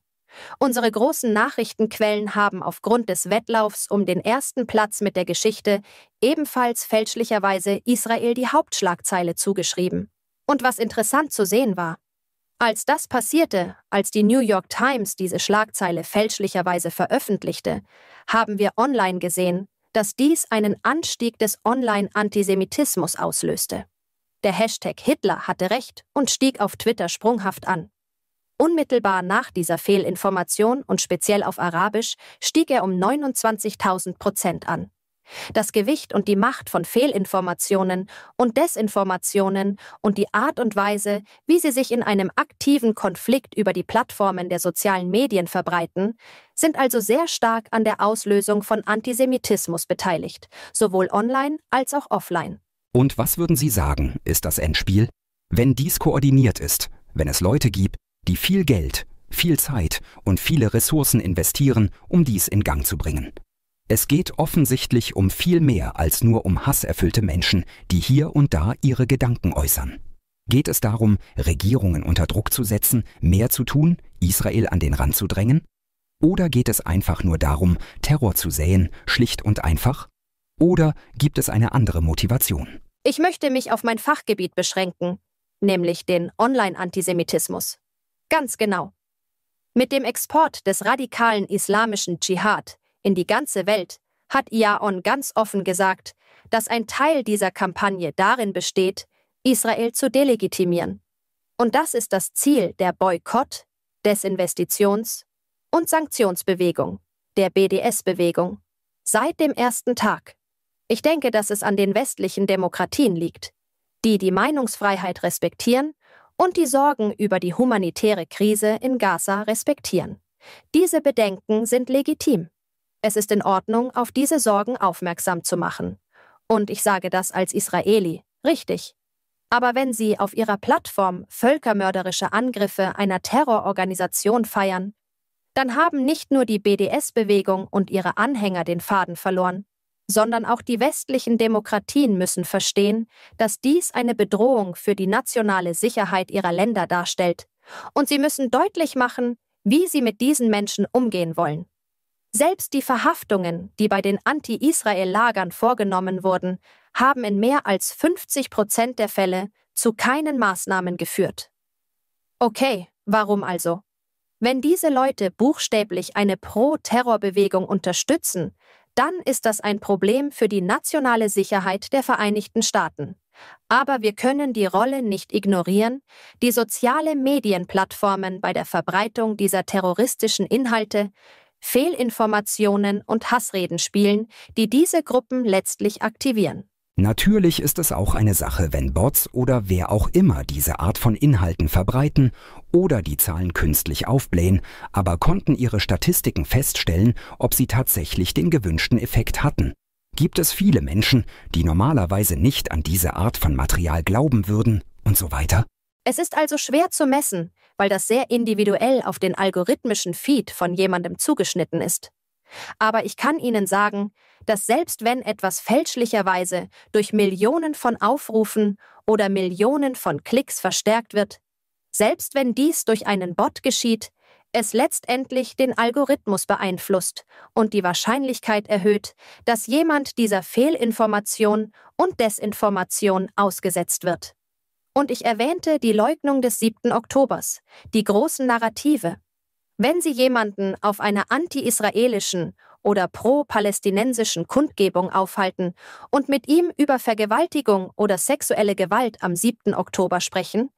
Unsere großen Nachrichtenquellen haben aufgrund des Wettlaufs um den ersten Platz mit der Geschichte ebenfalls fälschlicherweise Israel die Hauptschlagzeile zugeschrieben. Und was interessant zu sehen war, als das passierte, als die New York Times diese Schlagzeile fälschlicherweise veröffentlichte, haben wir online gesehen, dass dies einen Anstieg des Online-Antisemitismus auslöste. Der Hashtag Hitler hatte recht und stieg auf Twitter sprunghaft an. Unmittelbar nach dieser Fehlinformation und speziell auf Arabisch stieg er um 29.000 Prozent an. Das Gewicht und die Macht von Fehlinformationen und Desinformationen und die Art und Weise, wie sie sich in einem aktiven Konflikt über die Plattformen der sozialen Medien verbreiten, sind also sehr stark an der Auslösung von Antisemitismus beteiligt, sowohl online als auch offline. Und was würden Sie sagen, ist das Endspiel? Wenn dies koordiniert ist, wenn es Leute gibt, die viel Geld, viel Zeit und viele Ressourcen investieren, um dies in Gang zu bringen. Es geht offensichtlich um viel mehr als nur um hasserfüllte Menschen, die hier und da ihre Gedanken äußern. Geht es darum, Regierungen unter Druck zu setzen, mehr zu tun, Israel an den Rand zu drängen? Oder geht es einfach nur darum, Terror zu säen, schlicht und einfach? Oder gibt es eine andere Motivation? Ich möchte mich auf mein Fachgebiet beschränken, nämlich den Online-Antisemitismus. Ganz genau. Mit dem Export des radikalen islamischen Dschihad in die ganze Welt, hat Iaon ganz offen gesagt, dass ein Teil dieser Kampagne darin besteht, Israel zu delegitimieren. Und das ist das Ziel der Boykott, Desinvestitions- und Sanktionsbewegung, der BDS-Bewegung, seit dem ersten Tag. Ich denke, dass es an den westlichen Demokratien liegt, die die Meinungsfreiheit respektieren und die Sorgen über die humanitäre Krise in Gaza respektieren. Diese Bedenken sind legitim. Es ist in Ordnung, auf diese Sorgen aufmerksam zu machen. Und ich sage das als Israeli, richtig. Aber wenn Sie auf Ihrer Plattform völkermörderische Angriffe einer Terrororganisation feiern, dann haben nicht nur die BDS-Bewegung und ihre Anhänger den Faden verloren, sondern auch die westlichen Demokratien müssen verstehen, dass dies eine Bedrohung für die nationale Sicherheit ihrer Länder darstellt, und sie müssen deutlich machen, wie sie mit diesen Menschen umgehen wollen. Selbst die Verhaftungen, die bei den Anti-Israel-Lagern vorgenommen wurden, haben in mehr als 50 Prozent der Fälle zu keinen Maßnahmen geführt. Okay, warum also? Wenn diese Leute buchstäblich eine Pro-Terror-Bewegung unterstützen, dann ist das ein Problem für die nationale Sicherheit der Vereinigten Staaten. Aber wir können die Rolle nicht ignorieren, die soziale Medienplattformen bei der Verbreitung dieser terroristischen Inhalte Fehlinformationen und Hassreden spielen, die diese Gruppen letztlich aktivieren. Natürlich ist es auch eine Sache, wenn Bots oder wer auch immer diese Art von Inhalten verbreiten oder die Zahlen künstlich aufblähen, aber konnten ihre Statistiken feststellen, ob sie tatsächlich den gewünschten Effekt hatten. Gibt es viele Menschen, die normalerweise nicht an diese Art von Material glauben würden und so weiter? Es ist also schwer zu messen, weil das sehr individuell auf den algorithmischen Feed von jemandem zugeschnitten ist. Aber ich kann Ihnen sagen, dass selbst wenn etwas fälschlicherweise durch Millionen von Aufrufen oder Millionen von Klicks verstärkt wird, selbst wenn dies durch einen Bot geschieht, es letztendlich den Algorithmus beeinflusst und die Wahrscheinlichkeit erhöht, dass jemand dieser Fehlinformation und Desinformation ausgesetzt wird. Und ich erwähnte die Leugnung des 7. Oktobers, die großen Narrative. Wenn Sie jemanden auf einer anti-israelischen oder pro-palästinensischen Kundgebung aufhalten und mit ihm über Vergewaltigung oder sexuelle Gewalt am 7. Oktober sprechen,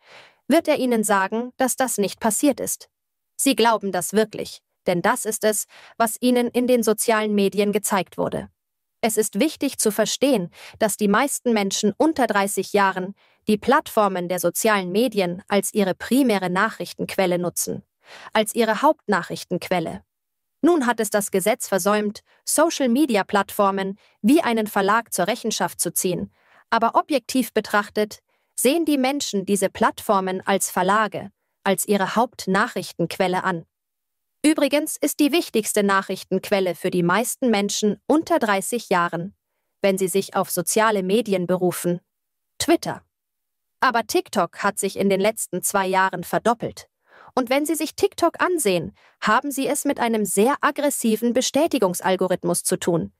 wird er Ihnen sagen, dass das nicht passiert ist. Sie glauben das wirklich, denn das ist es, was Ihnen in den sozialen Medien gezeigt wurde. Es ist wichtig zu verstehen, dass die meisten Menschen unter 30 Jahren die Plattformen der sozialen Medien als ihre primäre Nachrichtenquelle nutzen, als ihre Hauptnachrichtenquelle. Nun hat es das Gesetz versäumt, Social-Media-Plattformen wie einen Verlag zur Rechenschaft zu ziehen, aber objektiv betrachtet sehen die Menschen diese Plattformen als Verlage, als ihre Hauptnachrichtenquelle an. Übrigens ist die wichtigste Nachrichtenquelle für die meisten Menschen unter 30 Jahren, wenn sie sich auf soziale Medien berufen, Twitter. Aber TikTok hat sich in den letzten zwei Jahren verdoppelt. Und wenn Sie sich TikTok ansehen, haben Sie es mit einem sehr aggressiven Bestätigungsalgorithmus zu tun,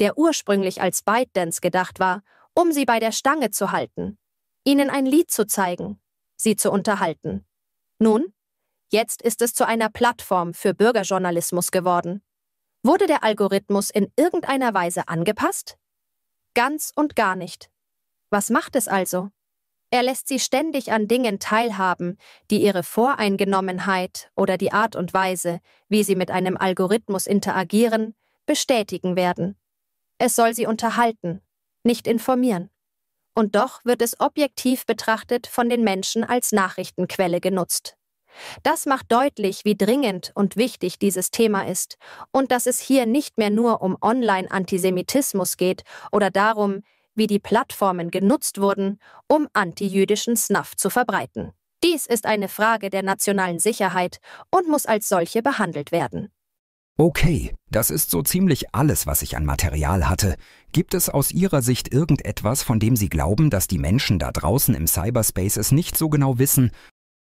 der ursprünglich als ByteDance gedacht war, um Sie bei der Stange zu halten, Ihnen ein Lied zu zeigen, Sie zu unterhalten. Nun, jetzt ist es zu einer Plattform für Bürgerjournalismus geworden. Wurde der Algorithmus in irgendeiner Weise angepasst? Ganz und gar nicht. Was macht es also? Er lässt sie ständig an Dingen teilhaben, die ihre Voreingenommenheit oder die Art und Weise, wie sie mit einem Algorithmus interagieren, bestätigen werden. Es soll sie unterhalten, nicht informieren. Und doch wird es objektiv betrachtet von den Menschen als Nachrichtenquelle genutzt. Das macht deutlich, wie dringend und wichtig dieses Thema ist und dass es hier nicht mehr nur um Online-Antisemitismus geht oder darum, wie die Plattformen genutzt wurden, um antijüdischen Snuff zu verbreiten. Dies ist eine Frage der nationalen Sicherheit und muss als solche behandelt werden. Okay, das ist so ziemlich alles, was ich an Material hatte. Gibt es aus Ihrer Sicht irgendetwas, von dem Sie glauben, dass die Menschen da draußen im Cyberspace es nicht so genau wissen?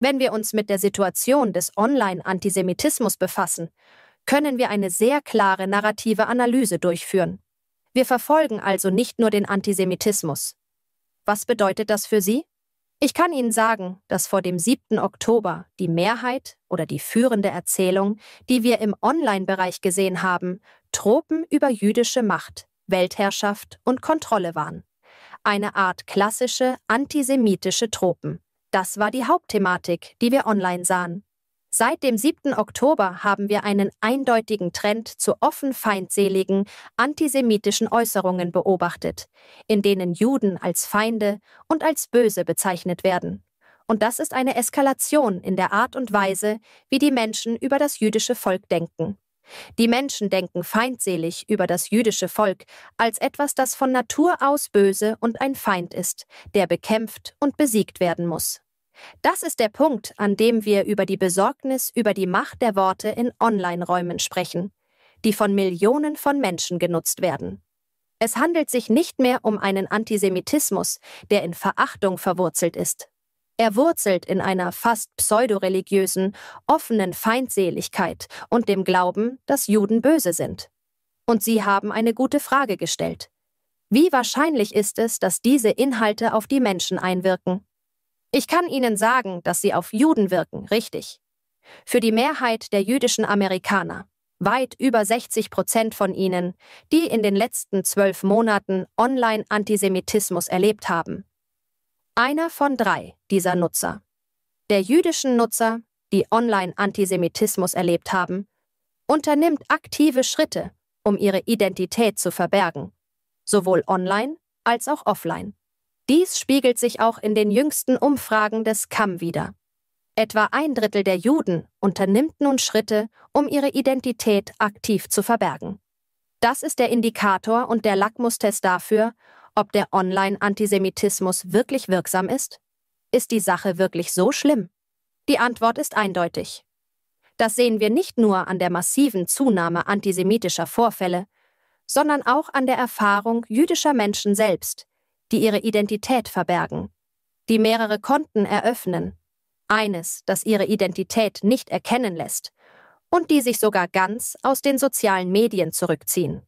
Wenn wir uns mit der Situation des Online-Antisemitismus befassen, können wir eine sehr klare narrative Analyse durchführen. Wir verfolgen also nicht nur den Antisemitismus. Was bedeutet das für Sie? Ich kann Ihnen sagen, dass vor dem 7. Oktober die Mehrheit oder die führende Erzählung, die wir im Online-Bereich gesehen haben, Tropen über jüdische Macht, Weltherrschaft und Kontrolle waren. Eine Art klassische antisemitische Tropen. Das war die Hauptthematik, die wir online sahen. Seit dem 7. Oktober haben wir einen eindeutigen Trend zu offen feindseligen, antisemitischen Äußerungen beobachtet, in denen Juden als Feinde und als böse bezeichnet werden. Und das ist eine Eskalation in der Art und Weise, wie die Menschen über das jüdische Volk denken. Die Menschen denken feindselig über das jüdische Volk als etwas, das von Natur aus böse und ein Feind ist, der bekämpft und besiegt werden muss. Das ist der Punkt, an dem wir über die Besorgnis über die Macht der Worte in Online-Räumen sprechen, die von Millionen von Menschen genutzt werden. Es handelt sich nicht mehr um einen Antisemitismus, der in Verachtung verwurzelt ist. Er wurzelt in einer fast pseudoreligiösen, offenen Feindseligkeit und dem Glauben, dass Juden böse sind. Und Sie haben eine gute Frage gestellt. Wie wahrscheinlich ist es, dass diese Inhalte auf die Menschen einwirken? Ich kann Ihnen sagen, dass sie auf Juden wirken, richtig. Für die Mehrheit der jüdischen Amerikaner, weit über 60 Prozent von ihnen, die in den letzten zwölf Monaten Online-Antisemitismus erlebt haben. Einer von drei dieser Nutzer. Der jüdischen Nutzer, die Online-Antisemitismus erlebt haben, unternimmt aktive Schritte, um ihre Identität zu verbergen, sowohl online als auch offline. Dies spiegelt sich auch in den jüngsten Umfragen des KAM wider. Etwa ein Drittel der Juden unternimmt nun Schritte, um ihre Identität aktiv zu verbergen. Das ist der Indikator und der Lackmustest dafür, ob der Online-Antisemitismus wirklich wirksam ist? Ist die Sache wirklich so schlimm? Die Antwort ist eindeutig. Das sehen wir nicht nur an der massiven Zunahme antisemitischer Vorfälle, sondern auch an der Erfahrung jüdischer Menschen selbst, die ihre Identität verbergen, die mehrere Konten eröffnen, eines, das ihre Identität nicht erkennen lässt, und die sich sogar ganz aus den sozialen Medien zurückziehen.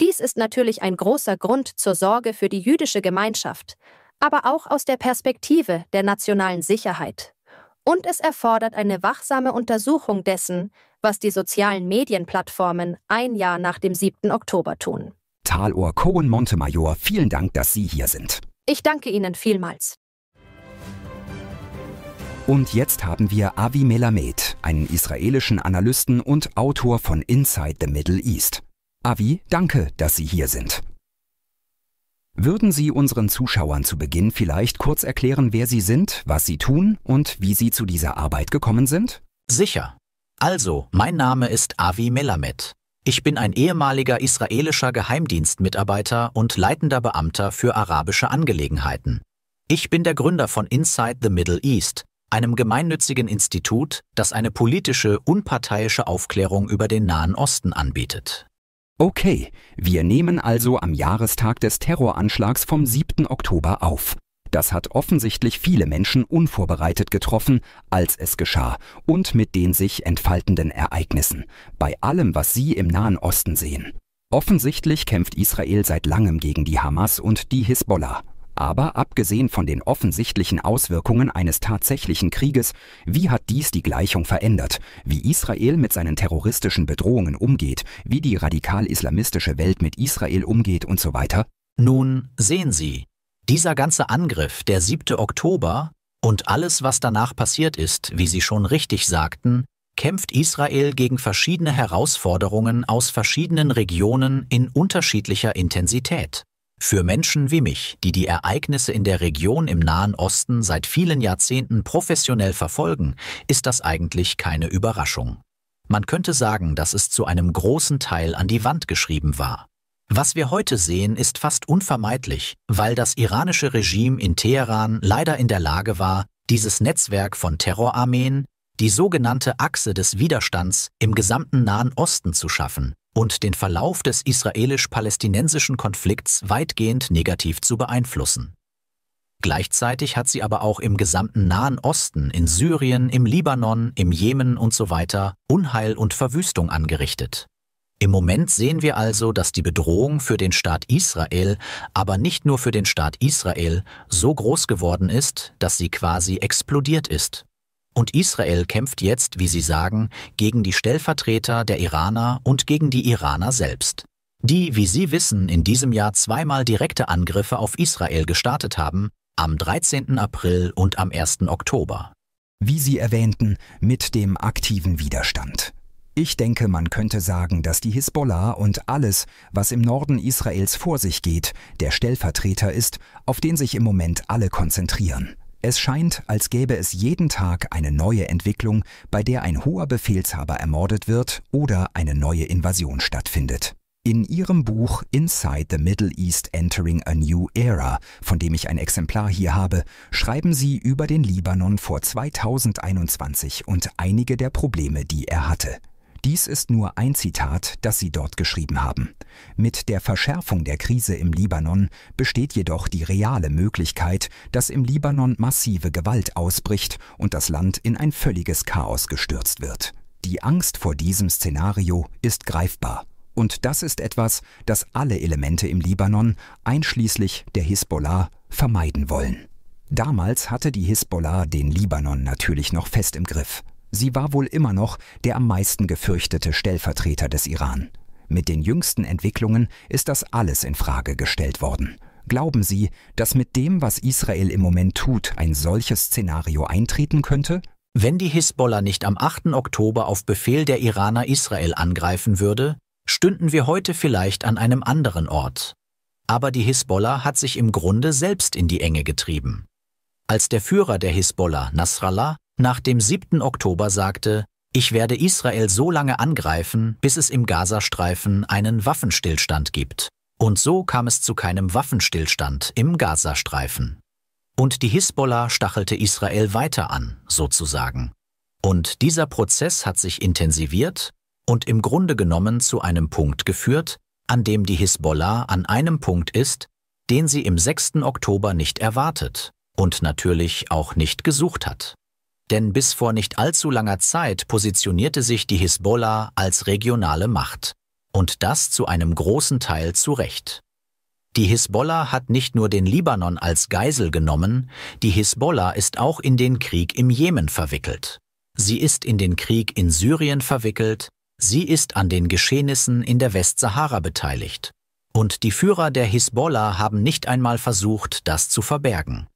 Dies ist natürlich ein großer Grund zur Sorge für die jüdische Gemeinschaft, aber auch aus der Perspektive der nationalen Sicherheit. Und es erfordert eine wachsame Untersuchung dessen, was die sozialen Medienplattformen ein Jahr nach dem 7. Oktober tun. Talor Cohen Montemayor, vielen Dank, dass Sie hier sind. Ich danke Ihnen vielmals. Und jetzt haben wir Avi Melamed, einen israelischen Analysten und Autor von Inside the Middle East. Avi, danke, dass Sie hier sind. Würden Sie unseren Zuschauern zu Beginn vielleicht kurz erklären, wer Sie sind, was Sie tun und wie Sie zu dieser Arbeit gekommen sind? Sicher. Also, mein Name ist Avi Melamed. Ich bin ein ehemaliger israelischer Geheimdienstmitarbeiter und leitender Beamter für arabische Angelegenheiten. Ich bin der Gründer von Inside the Middle East, einem gemeinnützigen Institut, das eine politische, unparteiische Aufklärung über den Nahen Osten anbietet. Okay, wir nehmen also am Jahrestag des Terroranschlags vom 7. Oktober auf. Das hat offensichtlich viele Menschen unvorbereitet getroffen, als es geschah und mit den sich entfaltenden Ereignissen, bei allem, was sie im Nahen Osten sehen. Offensichtlich kämpft Israel seit langem gegen die Hamas und die Hisbollah. Aber abgesehen von den offensichtlichen Auswirkungen eines tatsächlichen Krieges, wie hat dies die Gleichung verändert? Wie Israel mit seinen terroristischen Bedrohungen umgeht, wie die radikal-islamistische Welt mit Israel umgeht und so weiter? Nun sehen Sie, dieser ganze Angriff, der 7. Oktober und alles, was danach passiert ist, wie Sie schon richtig sagten, kämpft Israel gegen verschiedene Herausforderungen aus verschiedenen Regionen in unterschiedlicher Intensität. Für Menschen wie mich, die die Ereignisse in der Region im Nahen Osten seit vielen Jahrzehnten professionell verfolgen, ist das eigentlich keine Überraschung. Man könnte sagen, dass es zu einem großen Teil an die Wand geschrieben war. Was wir heute sehen, ist fast unvermeidlich, weil das iranische Regime in Teheran leider in der Lage war, dieses Netzwerk von Terrorarmeen, die sogenannte Achse des Widerstands im gesamten Nahen Osten zu schaffen und den Verlauf des israelisch-palästinensischen Konflikts weitgehend negativ zu beeinflussen. Gleichzeitig hat sie aber auch im gesamten Nahen Osten, in Syrien, im Libanon, im Jemen usw. So Unheil und Verwüstung angerichtet. Im Moment sehen wir also, dass die Bedrohung für den Staat Israel, aber nicht nur für den Staat Israel, so groß geworden ist, dass sie quasi explodiert ist. Und Israel kämpft jetzt, wie sie sagen, gegen die Stellvertreter der Iraner und gegen die Iraner selbst, die, wie sie wissen, in diesem Jahr zweimal direkte Angriffe auf Israel gestartet haben, am 13. April und am 1. Oktober. Wie Sie erwähnten, mit dem aktiven Widerstand. Ich denke, man könnte sagen, dass die Hisbollah und alles, was im Norden Israels vor sich geht, der Stellvertreter ist, auf den sich im Moment alle konzentrieren. Es scheint, als gäbe es jeden Tag eine neue Entwicklung, bei der ein hoher Befehlshaber ermordet wird oder eine neue Invasion stattfindet. In ihrem Buch Inside the Middle East Entering a New Era, von dem ich ein Exemplar hier habe, schreiben sie über den Libanon vor 2021 und einige der Probleme, die er hatte. Dies ist nur ein Zitat, das sie dort geschrieben haben. Mit der Verschärfung der Krise im Libanon besteht jedoch die reale Möglichkeit, dass im Libanon massive Gewalt ausbricht und das Land in ein völliges Chaos gestürzt wird. Die Angst vor diesem Szenario ist greifbar. Und das ist etwas, das alle Elemente im Libanon, einschließlich der Hisbollah, vermeiden wollen. Damals hatte die Hisbollah den Libanon natürlich noch fest im Griff. Sie war wohl immer noch der am meisten gefürchtete Stellvertreter des Iran. Mit den jüngsten Entwicklungen ist das alles in Frage gestellt worden. Glauben Sie, dass mit dem, was Israel im Moment tut, ein solches Szenario eintreten könnte? Wenn die Hisbollah nicht am 8. Oktober auf Befehl der Iraner Israel angreifen würde, stünden wir heute vielleicht an einem anderen Ort. Aber die Hisbollah hat sich im Grunde selbst in die Enge getrieben. Als der Führer der Hisbollah, Nasrallah, nach dem 7. Oktober sagte, ich werde Israel so lange angreifen, bis es im Gazastreifen einen Waffenstillstand gibt. Und so kam es zu keinem Waffenstillstand im Gazastreifen. Und die Hisbollah stachelte Israel weiter an, sozusagen. Und dieser Prozess hat sich intensiviert und im Grunde genommen zu einem Punkt geführt, an dem die Hisbollah an einem Punkt ist, den sie im 6. Oktober nicht erwartet und natürlich auch nicht gesucht hat. Denn bis vor nicht allzu langer Zeit positionierte sich die Hisbollah als regionale Macht. Und das zu einem großen Teil zu Recht. Die Hisbollah hat nicht nur den Libanon als Geisel genommen, die Hisbollah ist auch in den Krieg im Jemen verwickelt. Sie ist in den Krieg in Syrien verwickelt, sie ist an den Geschehnissen in der Westsahara beteiligt. Und die Führer der Hisbollah haben nicht einmal versucht, das zu verbergen.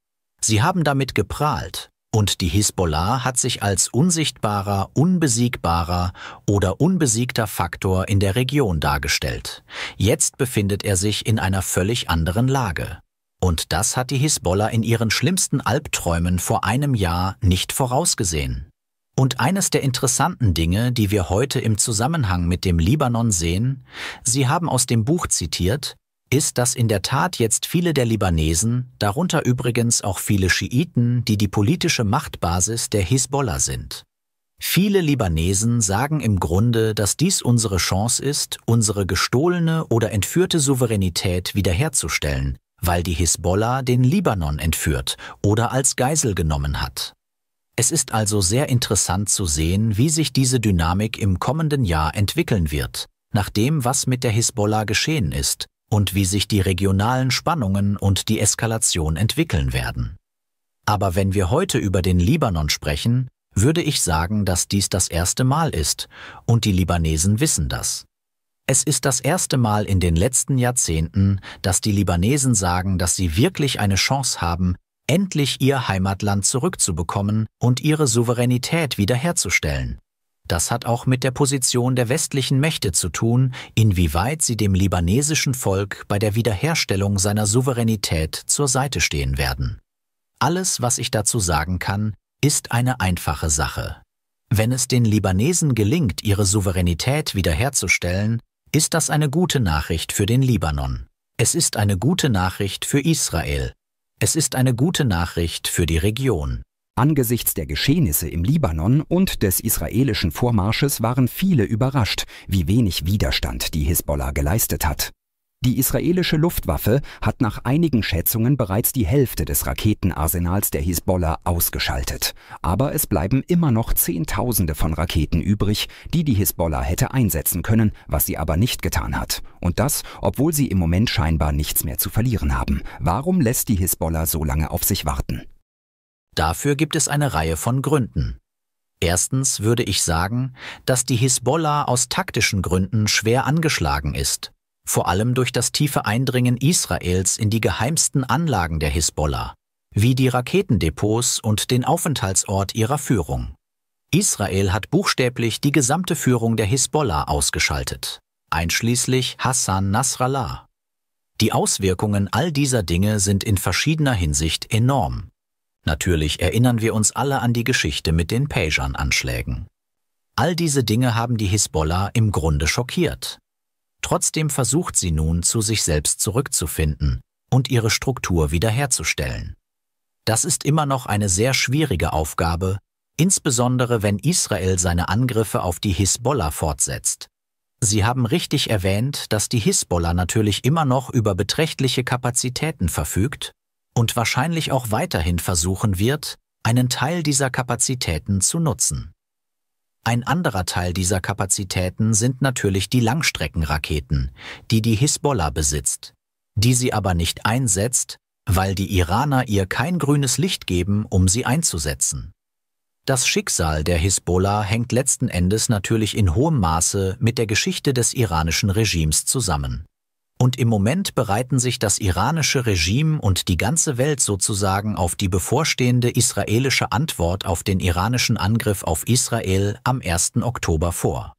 Sie haben damit geprahlt, und die Hisbollah hat sich als unsichtbarer, unbesiegbarer oder unbesiegter Faktor in der Region dargestellt. Jetzt befindet er sich in einer völlig anderen Lage. Und das hat die Hisbollah in ihren schlimmsten Albträumen vor einem Jahr nicht vorausgesehen. Und eines der interessanten Dinge, die wir heute im Zusammenhang mit dem Libanon sehen, Sie haben aus dem Buch zitiert, ist, dass in der Tat jetzt viele der Libanesen, darunter übrigens auch viele Schiiten, die die politische Machtbasis der Hisbollah sind. Viele Libanesen sagen im Grunde, dass dies unsere Chance ist, unsere gestohlene oder entführte Souveränität wiederherzustellen, weil die Hisbollah den Libanon entführt oder als Geisel genommen hat. Es ist also sehr interessant zu sehen, wie sich diese Dynamik im kommenden Jahr entwickeln wird, nach dem, was mit der Hisbollah geschehen ist und wie sich die regionalen Spannungen und die Eskalation entwickeln werden. Aber wenn wir heute über den Libanon sprechen, würde ich sagen, dass dies das erste Mal ist, und die Libanesen wissen das. Es ist das erste Mal in den letzten Jahrzehnten, dass die Libanesen sagen, dass sie wirklich eine Chance haben, endlich ihr Heimatland zurückzubekommen und ihre Souveränität wiederherzustellen. Das hat auch mit der Position der westlichen Mächte zu tun, inwieweit sie dem libanesischen Volk bei der Wiederherstellung seiner Souveränität zur Seite stehen werden. Alles, was ich dazu sagen kann, ist eine einfache Sache. Wenn es den Libanesen gelingt, ihre Souveränität wiederherzustellen, ist das eine gute Nachricht für den Libanon. Es ist eine gute Nachricht für Israel. Es ist eine gute Nachricht für die Region. Angesichts der Geschehnisse im Libanon und des israelischen Vormarsches waren viele überrascht, wie wenig Widerstand die Hisbollah geleistet hat. Die israelische Luftwaffe hat nach einigen Schätzungen bereits die Hälfte des Raketenarsenals der Hisbollah ausgeschaltet. Aber es bleiben immer noch Zehntausende von Raketen übrig, die die Hisbollah hätte einsetzen können, was sie aber nicht getan hat. Und das, obwohl sie im Moment scheinbar nichts mehr zu verlieren haben. Warum lässt die Hisbollah so lange auf sich warten? Dafür gibt es eine Reihe von Gründen. Erstens würde ich sagen, dass die Hisbollah aus taktischen Gründen schwer angeschlagen ist, vor allem durch das tiefe Eindringen Israels in die geheimsten Anlagen der Hisbollah, wie die Raketendepots und den Aufenthaltsort ihrer Führung. Israel hat buchstäblich die gesamte Führung der Hisbollah ausgeschaltet, einschließlich Hassan Nasrallah. Die Auswirkungen all dieser Dinge sind in verschiedener Hinsicht enorm. Natürlich erinnern wir uns alle an die Geschichte mit den Pagern-Anschlägen. All diese Dinge haben die Hisbollah im Grunde schockiert. Trotzdem versucht sie nun, zu sich selbst zurückzufinden und ihre Struktur wiederherzustellen. Das ist immer noch eine sehr schwierige Aufgabe, insbesondere wenn Israel seine Angriffe auf die Hisbollah fortsetzt. Sie haben richtig erwähnt, dass die Hisbollah natürlich immer noch über beträchtliche Kapazitäten verfügt und wahrscheinlich auch weiterhin versuchen wird, einen Teil dieser Kapazitäten zu nutzen. Ein anderer Teil dieser Kapazitäten sind natürlich die Langstreckenraketen, die die Hisbollah besitzt, die sie aber nicht einsetzt, weil die Iraner ihr kein grünes Licht geben, um sie einzusetzen. Das Schicksal der Hisbollah hängt letzten Endes natürlich in hohem Maße mit der Geschichte des iranischen Regimes zusammen. Und im Moment bereiten sich das iranische Regime und die ganze Welt sozusagen auf die bevorstehende israelische Antwort auf den iranischen Angriff auf Israel am 1. Oktober vor.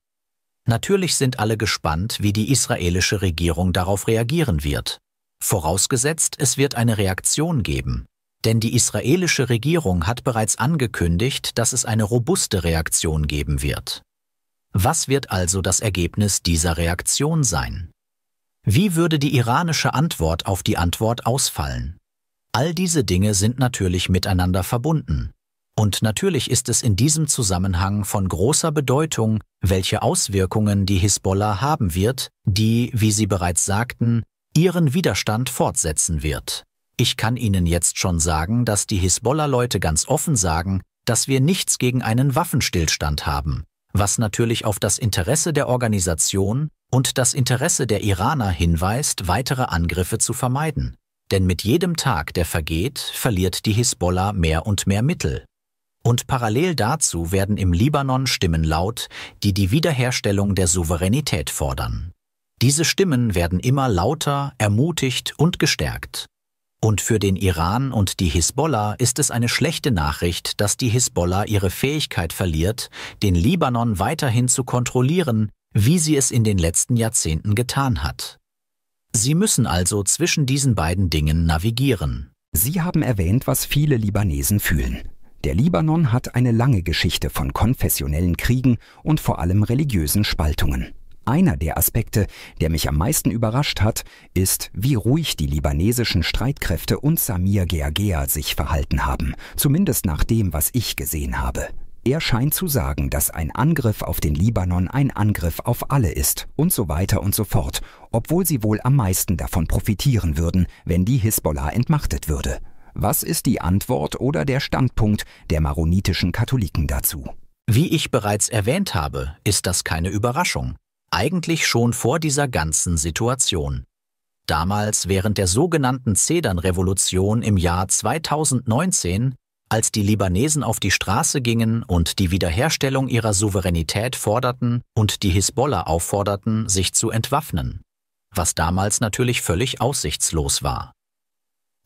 Natürlich sind alle gespannt, wie die israelische Regierung darauf reagieren wird. Vorausgesetzt, es wird eine Reaktion geben. Denn die israelische Regierung hat bereits angekündigt, dass es eine robuste Reaktion geben wird. Was wird also das Ergebnis dieser Reaktion sein? Wie würde die iranische Antwort auf die Antwort ausfallen? All diese Dinge sind natürlich miteinander verbunden. Und natürlich ist es in diesem Zusammenhang von großer Bedeutung, welche Auswirkungen die Hisbollah haben wird, die, wie Sie bereits sagten, ihren Widerstand fortsetzen wird. Ich kann Ihnen jetzt schon sagen, dass die Hisbollah-Leute ganz offen sagen, dass wir nichts gegen einen Waffenstillstand haben, was natürlich auf das Interesse der Organisation und das Interesse der Iraner hinweist, weitere Angriffe zu vermeiden. Denn mit jedem Tag, der vergeht, verliert die Hisbollah mehr und mehr Mittel. Und parallel dazu werden im Libanon Stimmen laut, die die Wiederherstellung der Souveränität fordern. Diese Stimmen werden immer lauter, ermutigt und gestärkt. Und für den Iran und die Hisbollah ist es eine schlechte Nachricht, dass die Hisbollah ihre Fähigkeit verliert, den Libanon weiterhin zu kontrollieren, wie sie es in den letzten Jahrzehnten getan hat. Sie müssen also zwischen diesen beiden Dingen navigieren. Sie haben erwähnt, was viele Libanesen fühlen. Der Libanon hat eine lange Geschichte von konfessionellen Kriegen und vor allem religiösen Spaltungen. Einer der Aspekte, der mich am meisten überrascht hat, ist, wie ruhig die libanesischen Streitkräfte und Samir Geagea sich verhalten haben, zumindest nach dem, was ich gesehen habe. Er scheint zu sagen, dass ein Angriff auf den Libanon ein Angriff auf alle ist und so weiter und so fort, obwohl sie wohl am meisten davon profitieren würden, wenn die Hisbollah entmachtet würde. Was ist die Antwort oder der Standpunkt der maronitischen Katholiken dazu? Wie ich bereits erwähnt habe, ist das keine Überraschung. Eigentlich schon vor dieser ganzen Situation. Damals, während der sogenannten Zedernrevolution im Jahr 2019, als die Libanesen auf die Straße gingen und die Wiederherstellung ihrer Souveränität forderten und die Hisbollah aufforderten, sich zu entwaffnen, was damals natürlich völlig aussichtslos war.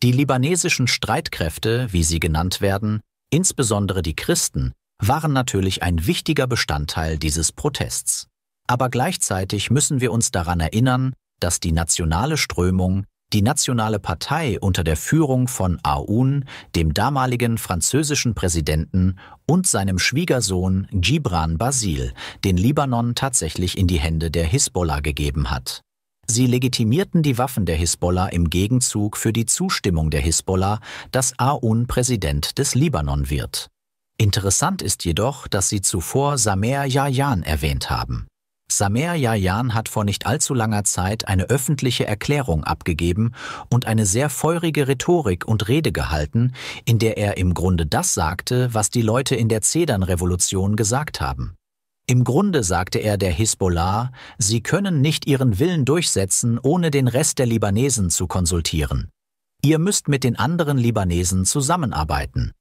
Die libanesischen Streitkräfte, wie sie genannt werden, insbesondere die Christen, waren natürlich ein wichtiger Bestandteil dieses Protests. Aber gleichzeitig müssen wir uns daran erinnern, dass die nationale Strömung die Nationale Partei unter der Führung von Aoun, dem damaligen französischen Präsidenten, und seinem Schwiegersohn Gibran Basil den Libanon tatsächlich in die Hände der Hisbollah gegeben hat. Sie legitimierten die Waffen der Hisbollah im Gegenzug für die Zustimmung der Hisbollah, dass Aoun Präsident des Libanon wird. Interessant ist jedoch, dass sie zuvor Samer Yayan erwähnt haben. Samer Yayan hat vor nicht allzu langer Zeit eine öffentliche Erklärung abgegeben und eine sehr feurige Rhetorik und Rede gehalten, in der er im Grunde das sagte, was die Leute in der Zedernrevolution gesagt haben. Im Grunde sagte er der Hisbollah, sie können nicht ihren Willen durchsetzen, ohne den Rest der Libanesen zu konsultieren. Ihr müsst mit den anderen Libanesen zusammenarbeiten.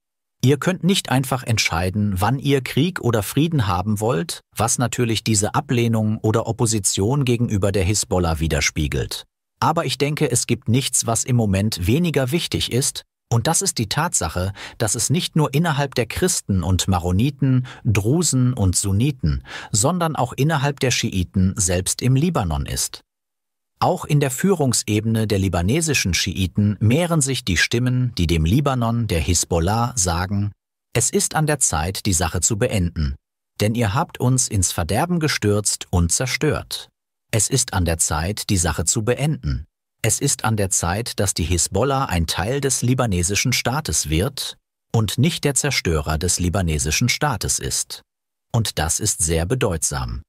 Ihr könnt nicht einfach entscheiden, wann ihr Krieg oder Frieden haben wollt, was natürlich diese Ablehnung oder Opposition gegenüber der Hisbollah widerspiegelt. Aber ich denke, es gibt nichts, was im Moment weniger wichtig ist, und das ist die Tatsache, dass es nicht nur innerhalb der Christen und Maroniten, Drusen und Sunniten, sondern auch innerhalb der Schiiten selbst im Libanon ist. Auch in der Führungsebene der libanesischen Schiiten mehren sich die Stimmen, die dem Libanon der Hisbollah sagen, es ist an der Zeit, die Sache zu beenden, denn ihr habt uns ins Verderben gestürzt und zerstört. Es ist an der Zeit, die Sache zu beenden. Es ist an der Zeit, dass die Hisbollah ein Teil des libanesischen Staates wird und nicht der Zerstörer des libanesischen Staates ist. Und das ist sehr bedeutsam.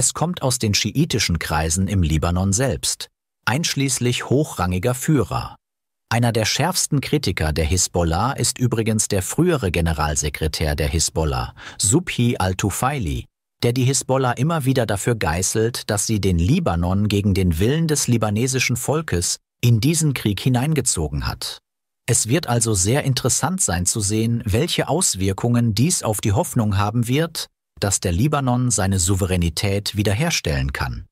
Es kommt aus den schiitischen Kreisen im Libanon selbst, einschließlich hochrangiger Führer. Einer der schärfsten Kritiker der Hisbollah ist übrigens der frühere Generalsekretär der Hisbollah, Subhi al-Tufaili, der die Hisbollah immer wieder dafür geißelt, dass sie den Libanon gegen den Willen des libanesischen Volkes in diesen Krieg hineingezogen hat. Es wird also sehr interessant sein zu sehen, welche Auswirkungen dies auf die Hoffnung haben wird, dass der Libanon seine Souveränität wiederherstellen kann.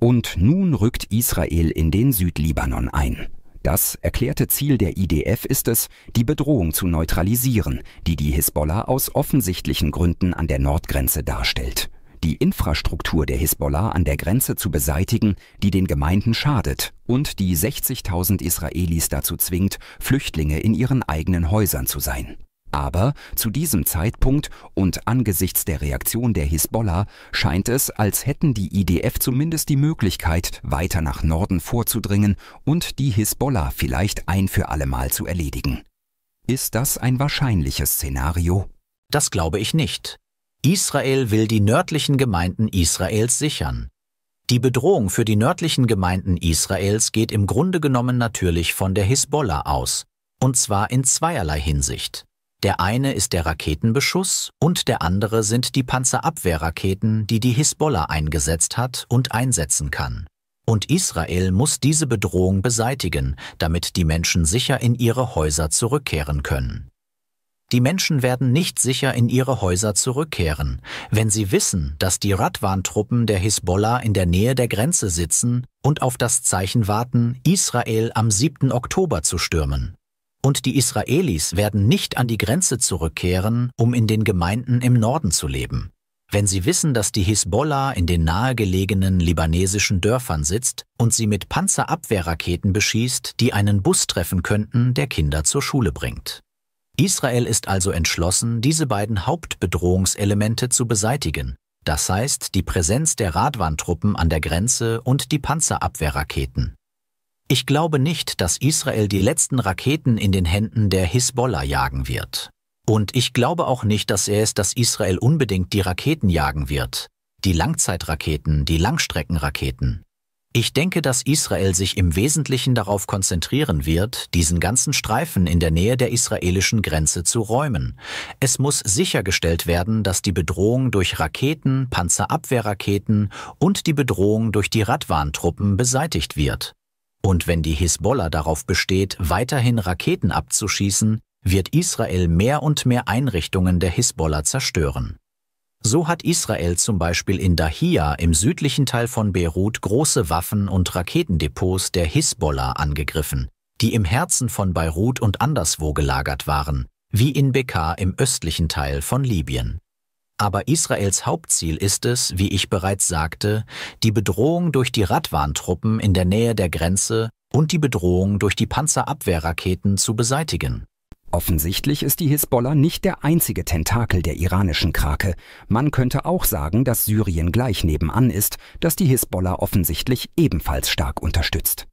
Und nun rückt Israel in den Südlibanon ein. Das erklärte Ziel der IDF ist es, die Bedrohung zu neutralisieren, die die Hisbollah aus offensichtlichen Gründen an der Nordgrenze darstellt. Die Infrastruktur der Hisbollah an der Grenze zu beseitigen, die den Gemeinden schadet und die 60.000 Israelis dazu zwingt, Flüchtlinge in ihren eigenen Häusern zu sein. Aber zu diesem Zeitpunkt und angesichts der Reaktion der Hisbollah scheint es, als hätten die IDF zumindest die Möglichkeit, weiter nach Norden vorzudringen und die Hisbollah vielleicht ein für allemal zu erledigen. Ist das ein wahrscheinliches Szenario? Das glaube ich nicht. Israel will die nördlichen Gemeinden Israels sichern. Die Bedrohung für die nördlichen Gemeinden Israels geht im Grunde genommen natürlich von der Hisbollah aus, und zwar in zweierlei Hinsicht. Der eine ist der Raketenbeschuss und der andere sind die Panzerabwehrraketen, die die Hisbollah eingesetzt hat und einsetzen kann. Und Israel muss diese Bedrohung beseitigen, damit die Menschen sicher in ihre Häuser zurückkehren können. Die Menschen werden nicht sicher in ihre Häuser zurückkehren, wenn sie wissen, dass die Radwan-Truppen der Hisbollah in der Nähe der Grenze sitzen und auf das Zeichen warten, Israel am 7. Oktober zu stürmen und die Israelis werden nicht an die Grenze zurückkehren, um in den Gemeinden im Norden zu leben. Wenn sie wissen, dass die Hisbollah in den nahegelegenen libanesischen Dörfern sitzt und sie mit Panzerabwehrraketen beschießt, die einen Bus treffen könnten, der Kinder zur Schule bringt. Israel ist also entschlossen, diese beiden Hauptbedrohungselemente zu beseitigen, das heißt die Präsenz der Radwandtruppen an der Grenze und die Panzerabwehrraketen. Ich glaube nicht, dass Israel die letzten Raketen in den Händen der Hisbollah jagen wird. Und ich glaube auch nicht, dass er es, dass Israel unbedingt die Raketen jagen wird, die Langzeitraketen, die Langstreckenraketen. Ich denke, dass Israel sich im Wesentlichen darauf konzentrieren wird, diesen ganzen Streifen in der Nähe der israelischen Grenze zu räumen. Es muss sichergestellt werden, dass die Bedrohung durch Raketen, Panzerabwehrraketen und die Bedrohung durch die radwan beseitigt wird. Und wenn die Hisbollah darauf besteht, weiterhin Raketen abzuschießen, wird Israel mehr und mehr Einrichtungen der Hisbollah zerstören. So hat Israel zum Beispiel in Dahia im südlichen Teil von Beirut große Waffen- und Raketendepots der Hisbollah angegriffen, die im Herzen von Beirut und anderswo gelagert waren, wie in Bekar im östlichen Teil von Libyen. Aber Israels Hauptziel ist es, wie ich bereits sagte, die Bedrohung durch die Radwan-Truppen in der Nähe der Grenze und die Bedrohung durch die Panzerabwehrraketen zu beseitigen. Offensichtlich ist die Hisbollah nicht der einzige Tentakel der iranischen Krake. Man könnte auch sagen, dass Syrien gleich nebenan ist, dass die Hisbollah offensichtlich ebenfalls stark unterstützt.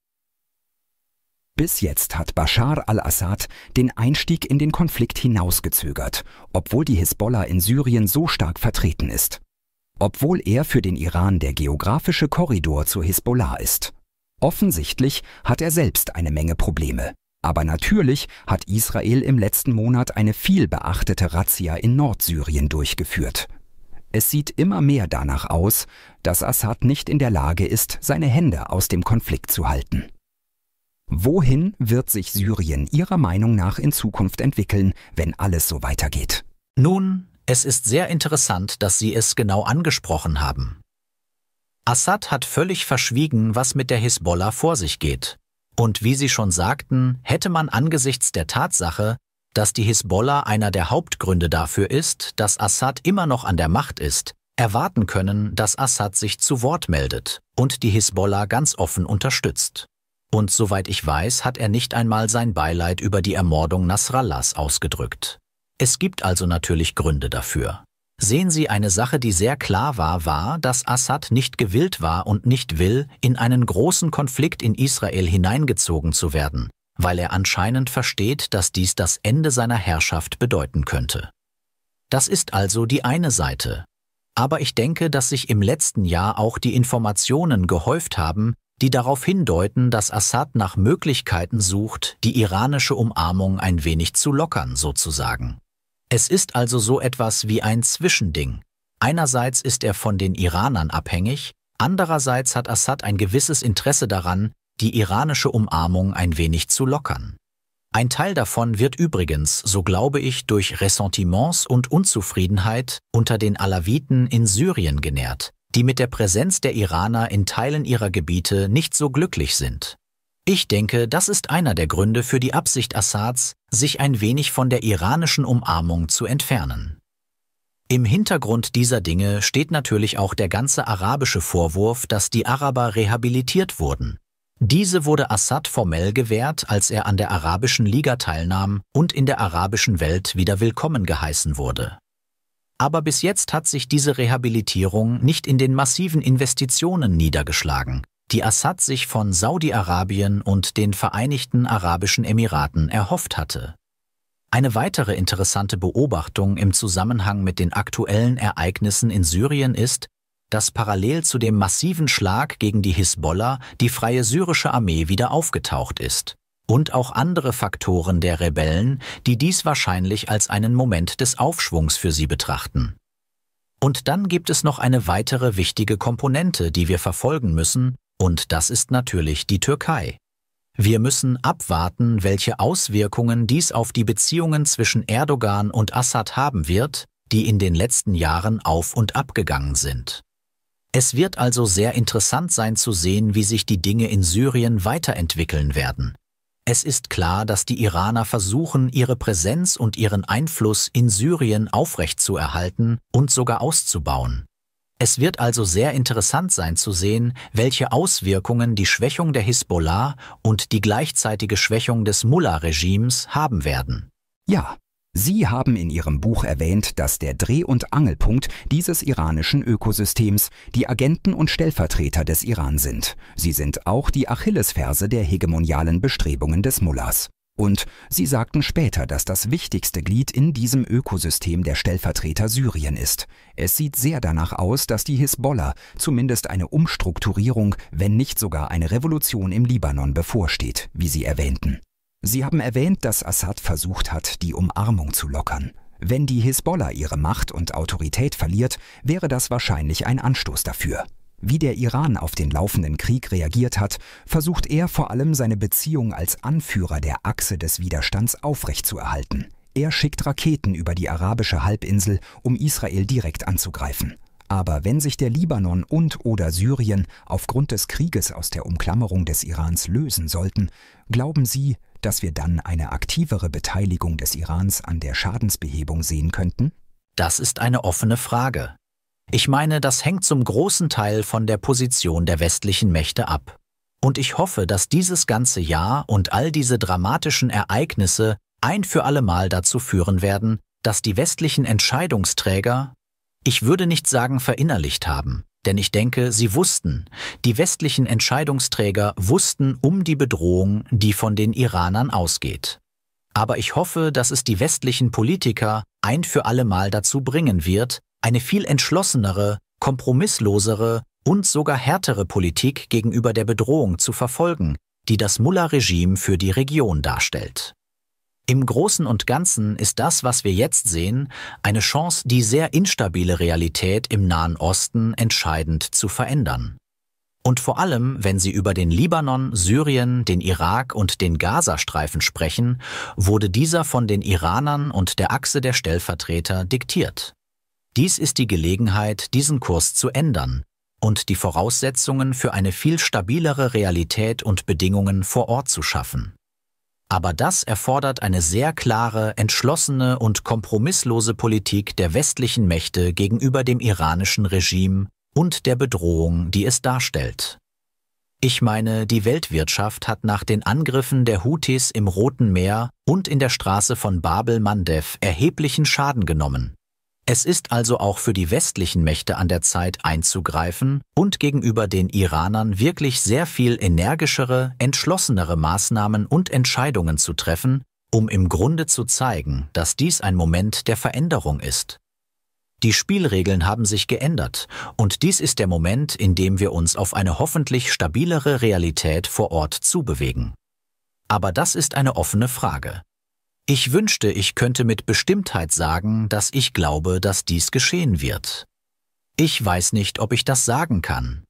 Bis jetzt hat Bashar al-Assad den Einstieg in den Konflikt hinausgezögert, obwohl die Hisbollah in Syrien so stark vertreten ist. Obwohl er für den Iran der geografische Korridor zur Hisbollah ist. Offensichtlich hat er selbst eine Menge Probleme. Aber natürlich hat Israel im letzten Monat eine viel beachtete Razzia in Nordsyrien durchgeführt. Es sieht immer mehr danach aus, dass Assad nicht in der Lage ist, seine Hände aus dem Konflikt zu halten. Wohin wird sich Syrien Ihrer Meinung nach in Zukunft entwickeln, wenn alles so weitergeht? Nun, es ist sehr interessant, dass Sie es genau angesprochen haben. Assad hat völlig verschwiegen, was mit der Hisbollah vor sich geht. Und wie Sie schon sagten, hätte man angesichts der Tatsache, dass die Hisbollah einer der Hauptgründe dafür ist, dass Assad immer noch an der Macht ist, erwarten können, dass Assad sich zu Wort meldet und die Hisbollah ganz offen unterstützt. Und soweit ich weiß, hat er nicht einmal sein Beileid über die Ermordung Nasrallahs ausgedrückt. Es gibt also natürlich Gründe dafür. Sehen Sie, eine Sache, die sehr klar war, war, dass Assad nicht gewillt war und nicht will, in einen großen Konflikt in Israel hineingezogen zu werden, weil er anscheinend versteht, dass dies das Ende seiner Herrschaft bedeuten könnte. Das ist also die eine Seite. Aber ich denke, dass sich im letzten Jahr auch die Informationen gehäuft haben, die darauf hindeuten, dass Assad nach Möglichkeiten sucht, die iranische Umarmung ein wenig zu lockern, sozusagen. Es ist also so etwas wie ein Zwischending. Einerseits ist er von den Iranern abhängig, andererseits hat Assad ein gewisses Interesse daran, die iranische Umarmung ein wenig zu lockern. Ein Teil davon wird übrigens, so glaube ich, durch Ressentiments und Unzufriedenheit unter den Alawiten in Syrien genährt, die mit der Präsenz der Iraner in Teilen ihrer Gebiete nicht so glücklich sind. Ich denke, das ist einer der Gründe für die Absicht Assads, sich ein wenig von der iranischen Umarmung zu entfernen. Im Hintergrund dieser Dinge steht natürlich auch der ganze arabische Vorwurf, dass die Araber rehabilitiert wurden. Diese wurde Assad formell gewährt, als er an der Arabischen Liga teilnahm und in der arabischen Welt wieder willkommen geheißen wurde. Aber bis jetzt hat sich diese Rehabilitierung nicht in den massiven Investitionen niedergeschlagen, die Assad sich von Saudi-Arabien und den Vereinigten Arabischen Emiraten erhofft hatte. Eine weitere interessante Beobachtung im Zusammenhang mit den aktuellen Ereignissen in Syrien ist, dass parallel zu dem massiven Schlag gegen die Hisbollah die Freie Syrische Armee wieder aufgetaucht ist und auch andere Faktoren der Rebellen, die dies wahrscheinlich als einen Moment des Aufschwungs für sie betrachten. Und dann gibt es noch eine weitere wichtige Komponente, die wir verfolgen müssen, und das ist natürlich die Türkei. Wir müssen abwarten, welche Auswirkungen dies auf die Beziehungen zwischen Erdogan und Assad haben wird, die in den letzten Jahren auf und ab gegangen sind. Es wird also sehr interessant sein zu sehen, wie sich die Dinge in Syrien weiterentwickeln werden. Es ist klar, dass die Iraner versuchen, ihre Präsenz und ihren Einfluss in Syrien aufrechtzuerhalten und sogar auszubauen. Es wird also sehr interessant sein zu sehen, welche Auswirkungen die Schwächung der Hisbollah und die gleichzeitige Schwächung des Mullah-Regimes haben werden. Ja, Sie haben in Ihrem Buch erwähnt, dass der Dreh- und Angelpunkt dieses iranischen Ökosystems die Agenten und Stellvertreter des Iran sind. Sie sind auch die Achillesferse der hegemonialen Bestrebungen des Mullahs. Und Sie sagten später, dass das wichtigste Glied in diesem Ökosystem der Stellvertreter Syrien ist. Es sieht sehr danach aus, dass die Hisbollah zumindest eine Umstrukturierung, wenn nicht sogar eine Revolution im Libanon bevorsteht, wie Sie erwähnten. Sie haben erwähnt, dass Assad versucht hat, die Umarmung zu lockern. Wenn die Hisbollah ihre Macht und Autorität verliert, wäre das wahrscheinlich ein Anstoß dafür. Wie der Iran auf den laufenden Krieg reagiert hat, versucht er vor allem seine Beziehung als Anführer der Achse des Widerstands aufrechtzuerhalten. Er schickt Raketen über die arabische Halbinsel, um Israel direkt anzugreifen. Aber wenn sich der Libanon und oder Syrien aufgrund des Krieges aus der Umklammerung des Irans lösen sollten, glauben Sie, dass wir dann eine aktivere Beteiligung des Irans an der Schadensbehebung sehen könnten? Das ist eine offene Frage. Ich meine, das hängt zum großen Teil von der Position der westlichen Mächte ab. Und ich hoffe, dass dieses ganze Jahr und all diese dramatischen Ereignisse ein für allemal dazu führen werden, dass die westlichen Entscheidungsträger, ich würde nicht sagen verinnerlicht haben, denn ich denke, sie wussten, die westlichen Entscheidungsträger wussten um die Bedrohung, die von den Iranern ausgeht. Aber ich hoffe, dass es die westlichen Politiker ein für alle Mal dazu bringen wird, eine viel entschlossenere, kompromisslosere und sogar härtere Politik gegenüber der Bedrohung zu verfolgen, die das Mullah-Regime für die Region darstellt. Im Großen und Ganzen ist das, was wir jetzt sehen, eine Chance, die sehr instabile Realität im Nahen Osten entscheidend zu verändern. Und vor allem, wenn Sie über den Libanon, Syrien, den Irak und den Gazastreifen sprechen, wurde dieser von den Iranern und der Achse der Stellvertreter diktiert. Dies ist die Gelegenheit, diesen Kurs zu ändern und die Voraussetzungen für eine viel stabilere Realität und Bedingungen vor Ort zu schaffen. Aber das erfordert eine sehr klare, entschlossene und kompromisslose Politik der westlichen Mächte gegenüber dem iranischen Regime und der Bedrohung, die es darstellt. Ich meine, die Weltwirtschaft hat nach den Angriffen der Houthis im Roten Meer und in der Straße von babel mandev erheblichen Schaden genommen. Es ist also auch für die westlichen Mächte an der Zeit einzugreifen und gegenüber den Iranern wirklich sehr viel energischere, entschlossenere Maßnahmen und Entscheidungen zu treffen, um im Grunde zu zeigen, dass dies ein Moment der Veränderung ist. Die Spielregeln haben sich geändert und dies ist der Moment, in dem wir uns auf eine hoffentlich stabilere Realität vor Ort zubewegen. Aber das ist eine offene Frage. Ich wünschte, ich könnte mit Bestimmtheit sagen, dass ich glaube, dass dies geschehen wird. Ich weiß nicht, ob ich das sagen kann.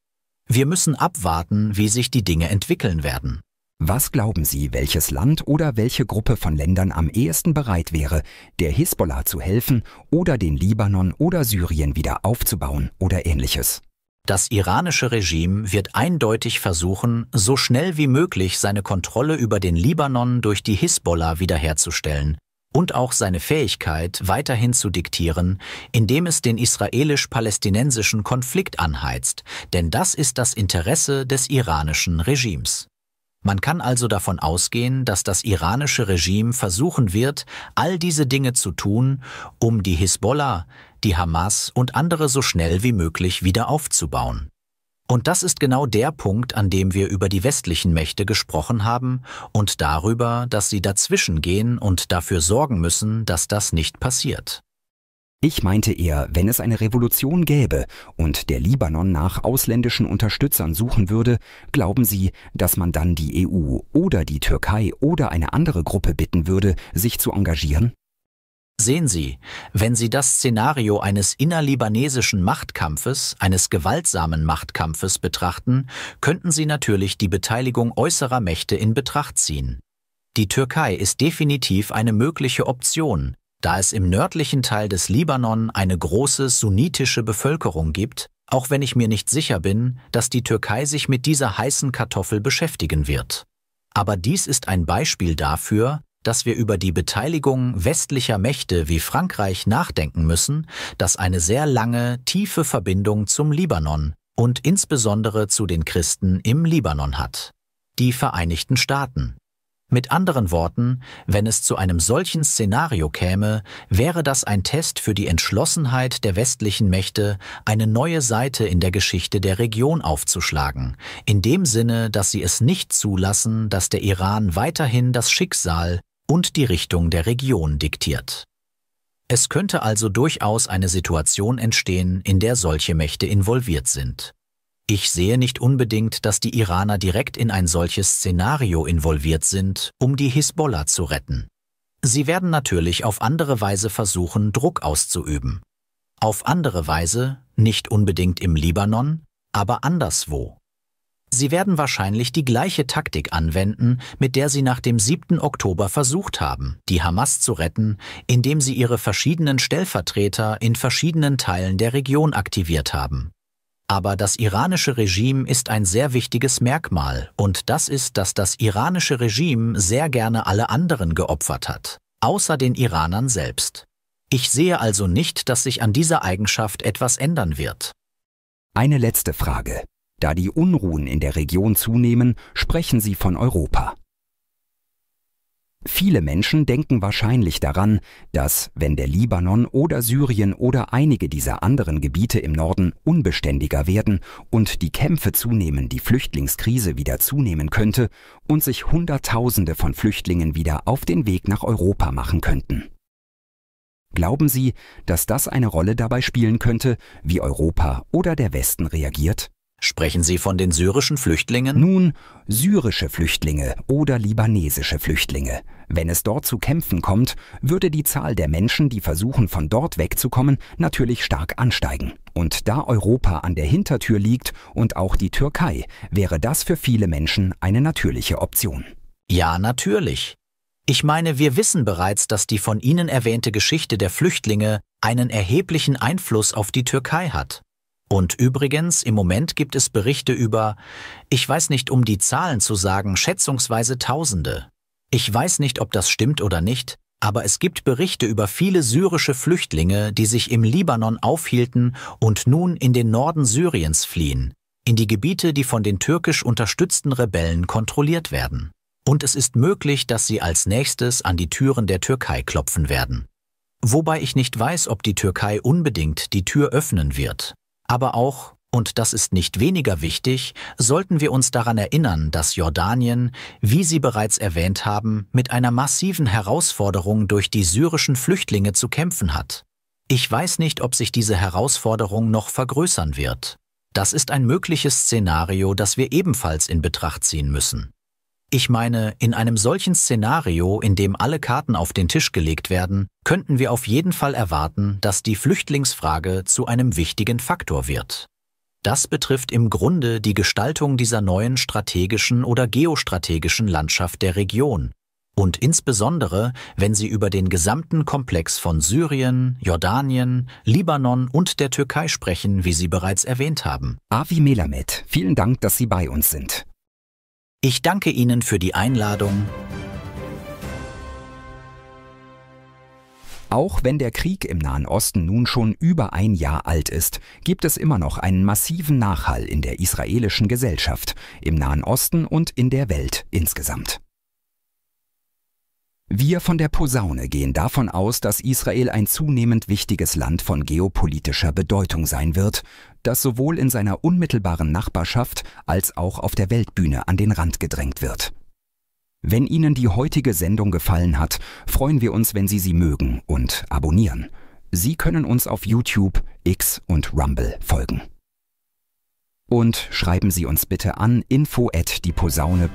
Wir müssen abwarten, wie sich die Dinge entwickeln werden. Was glauben Sie, welches Land oder welche Gruppe von Ländern am ehesten bereit wäre, der Hisbollah zu helfen oder den Libanon oder Syrien wieder aufzubauen oder ähnliches? Das iranische Regime wird eindeutig versuchen, so schnell wie möglich seine Kontrolle über den Libanon durch die Hisbollah wiederherzustellen und auch seine Fähigkeit weiterhin zu diktieren, indem es den israelisch-palästinensischen Konflikt anheizt, denn das ist das Interesse des iranischen Regimes. Man kann also davon ausgehen, dass das iranische Regime versuchen wird, all diese Dinge zu tun, um die Hisbollah, die Hamas und andere so schnell wie möglich wieder aufzubauen. Und das ist genau der Punkt, an dem wir über die westlichen Mächte gesprochen haben und darüber, dass sie dazwischen gehen und dafür sorgen müssen, dass das nicht passiert. Ich meinte eher, wenn es eine Revolution gäbe und der Libanon nach ausländischen Unterstützern suchen würde, glauben Sie, dass man dann die EU oder die Türkei oder eine andere Gruppe bitten würde, sich zu engagieren? Sehen Sie, wenn Sie das Szenario eines innerlibanesischen Machtkampfes, eines gewaltsamen Machtkampfes betrachten, könnten Sie natürlich die Beteiligung äußerer Mächte in Betracht ziehen. Die Türkei ist definitiv eine mögliche Option, da es im nördlichen Teil des Libanon eine große sunnitische Bevölkerung gibt, auch wenn ich mir nicht sicher bin, dass die Türkei sich mit dieser heißen Kartoffel beschäftigen wird. Aber dies ist ein Beispiel dafür, dass wir über die Beteiligung westlicher Mächte wie Frankreich nachdenken müssen, dass eine sehr lange, tiefe Verbindung zum Libanon und insbesondere zu den Christen im Libanon hat. Die Vereinigten Staaten, mit anderen Worten, wenn es zu einem solchen Szenario käme, wäre das ein Test für die Entschlossenheit der westlichen Mächte, eine neue Seite in der Geschichte der Region aufzuschlagen, in dem Sinne, dass sie es nicht zulassen, dass der Iran weiterhin das Schicksal und die Richtung der Region diktiert. Es könnte also durchaus eine Situation entstehen, in der solche Mächte involviert sind. Ich sehe nicht unbedingt, dass die Iraner direkt in ein solches Szenario involviert sind, um die Hisbollah zu retten. Sie werden natürlich auf andere Weise versuchen, Druck auszuüben. Auf andere Weise, nicht unbedingt im Libanon, aber anderswo. Sie werden wahrscheinlich die gleiche Taktik anwenden, mit der sie nach dem 7. Oktober versucht haben, die Hamas zu retten, indem sie ihre verschiedenen Stellvertreter in verschiedenen Teilen der Region aktiviert haben. Aber das iranische Regime ist ein sehr wichtiges Merkmal, und das ist, dass das iranische Regime sehr gerne alle anderen geopfert hat, außer den Iranern selbst. Ich sehe also nicht, dass sich an dieser Eigenschaft etwas ändern wird. Eine letzte Frage. Da die Unruhen in der Region zunehmen, sprechen Sie von Europa. Viele Menschen denken wahrscheinlich daran, dass wenn der Libanon oder Syrien oder einige dieser anderen Gebiete im Norden unbeständiger werden und die Kämpfe zunehmen, die Flüchtlingskrise wieder zunehmen könnte und sich Hunderttausende von Flüchtlingen wieder auf den Weg nach Europa machen könnten. Glauben Sie, dass das eine Rolle dabei spielen könnte, wie Europa oder der Westen reagiert? Sprechen Sie von den syrischen Flüchtlingen? Nun, syrische Flüchtlinge oder libanesische Flüchtlinge. Wenn es dort zu Kämpfen kommt, würde die Zahl der Menschen, die versuchen, von dort wegzukommen, natürlich stark ansteigen. Und da Europa an der Hintertür liegt und auch die Türkei, wäre das für viele Menschen eine natürliche Option. Ja, natürlich. Ich meine, wir wissen bereits, dass die von Ihnen erwähnte Geschichte der Flüchtlinge einen erheblichen Einfluss auf die Türkei hat. Und übrigens, im Moment gibt es Berichte über, ich weiß nicht, um die Zahlen zu sagen, schätzungsweise Tausende. Ich weiß nicht, ob das stimmt oder nicht, aber es gibt Berichte über viele syrische Flüchtlinge, die sich im Libanon aufhielten und nun in den Norden Syriens fliehen, in die Gebiete, die von den türkisch unterstützten Rebellen kontrolliert werden. Und es ist möglich, dass sie als nächstes an die Türen der Türkei klopfen werden. Wobei ich nicht weiß, ob die Türkei unbedingt die Tür öffnen wird. Aber auch, und das ist nicht weniger wichtig, sollten wir uns daran erinnern, dass Jordanien, wie Sie bereits erwähnt haben, mit einer massiven Herausforderung durch die syrischen Flüchtlinge zu kämpfen hat. Ich weiß nicht, ob sich diese Herausforderung noch vergrößern wird. Das ist ein mögliches Szenario, das wir ebenfalls in Betracht ziehen müssen. Ich meine, in einem solchen Szenario, in dem alle Karten auf den Tisch gelegt werden, könnten wir auf jeden Fall erwarten, dass die Flüchtlingsfrage zu einem wichtigen Faktor wird. Das betrifft im Grunde die Gestaltung dieser neuen strategischen oder geostrategischen Landschaft der Region und insbesondere, wenn sie über den gesamten Komplex von Syrien, Jordanien, Libanon und der Türkei sprechen, wie Sie bereits erwähnt haben. Avi Melamed, vielen Dank, dass Sie bei uns sind. Ich danke Ihnen für die Einladung. Auch wenn der Krieg im Nahen Osten nun schon über ein Jahr alt ist, gibt es immer noch einen massiven Nachhall in der israelischen Gesellschaft, im Nahen Osten und in der Welt insgesamt. Wir von der Posaune gehen davon aus, dass Israel ein zunehmend wichtiges Land von geopolitischer Bedeutung sein wird, das sowohl in seiner unmittelbaren Nachbarschaft als auch auf der Weltbühne an den Rand gedrängt wird. Wenn Ihnen die heutige Sendung gefallen hat, freuen wir uns, wenn Sie sie mögen und abonnieren. Sie können uns auf YouTube, X und Rumble folgen. Und schreiben Sie uns bitte an info@dieposaune.de.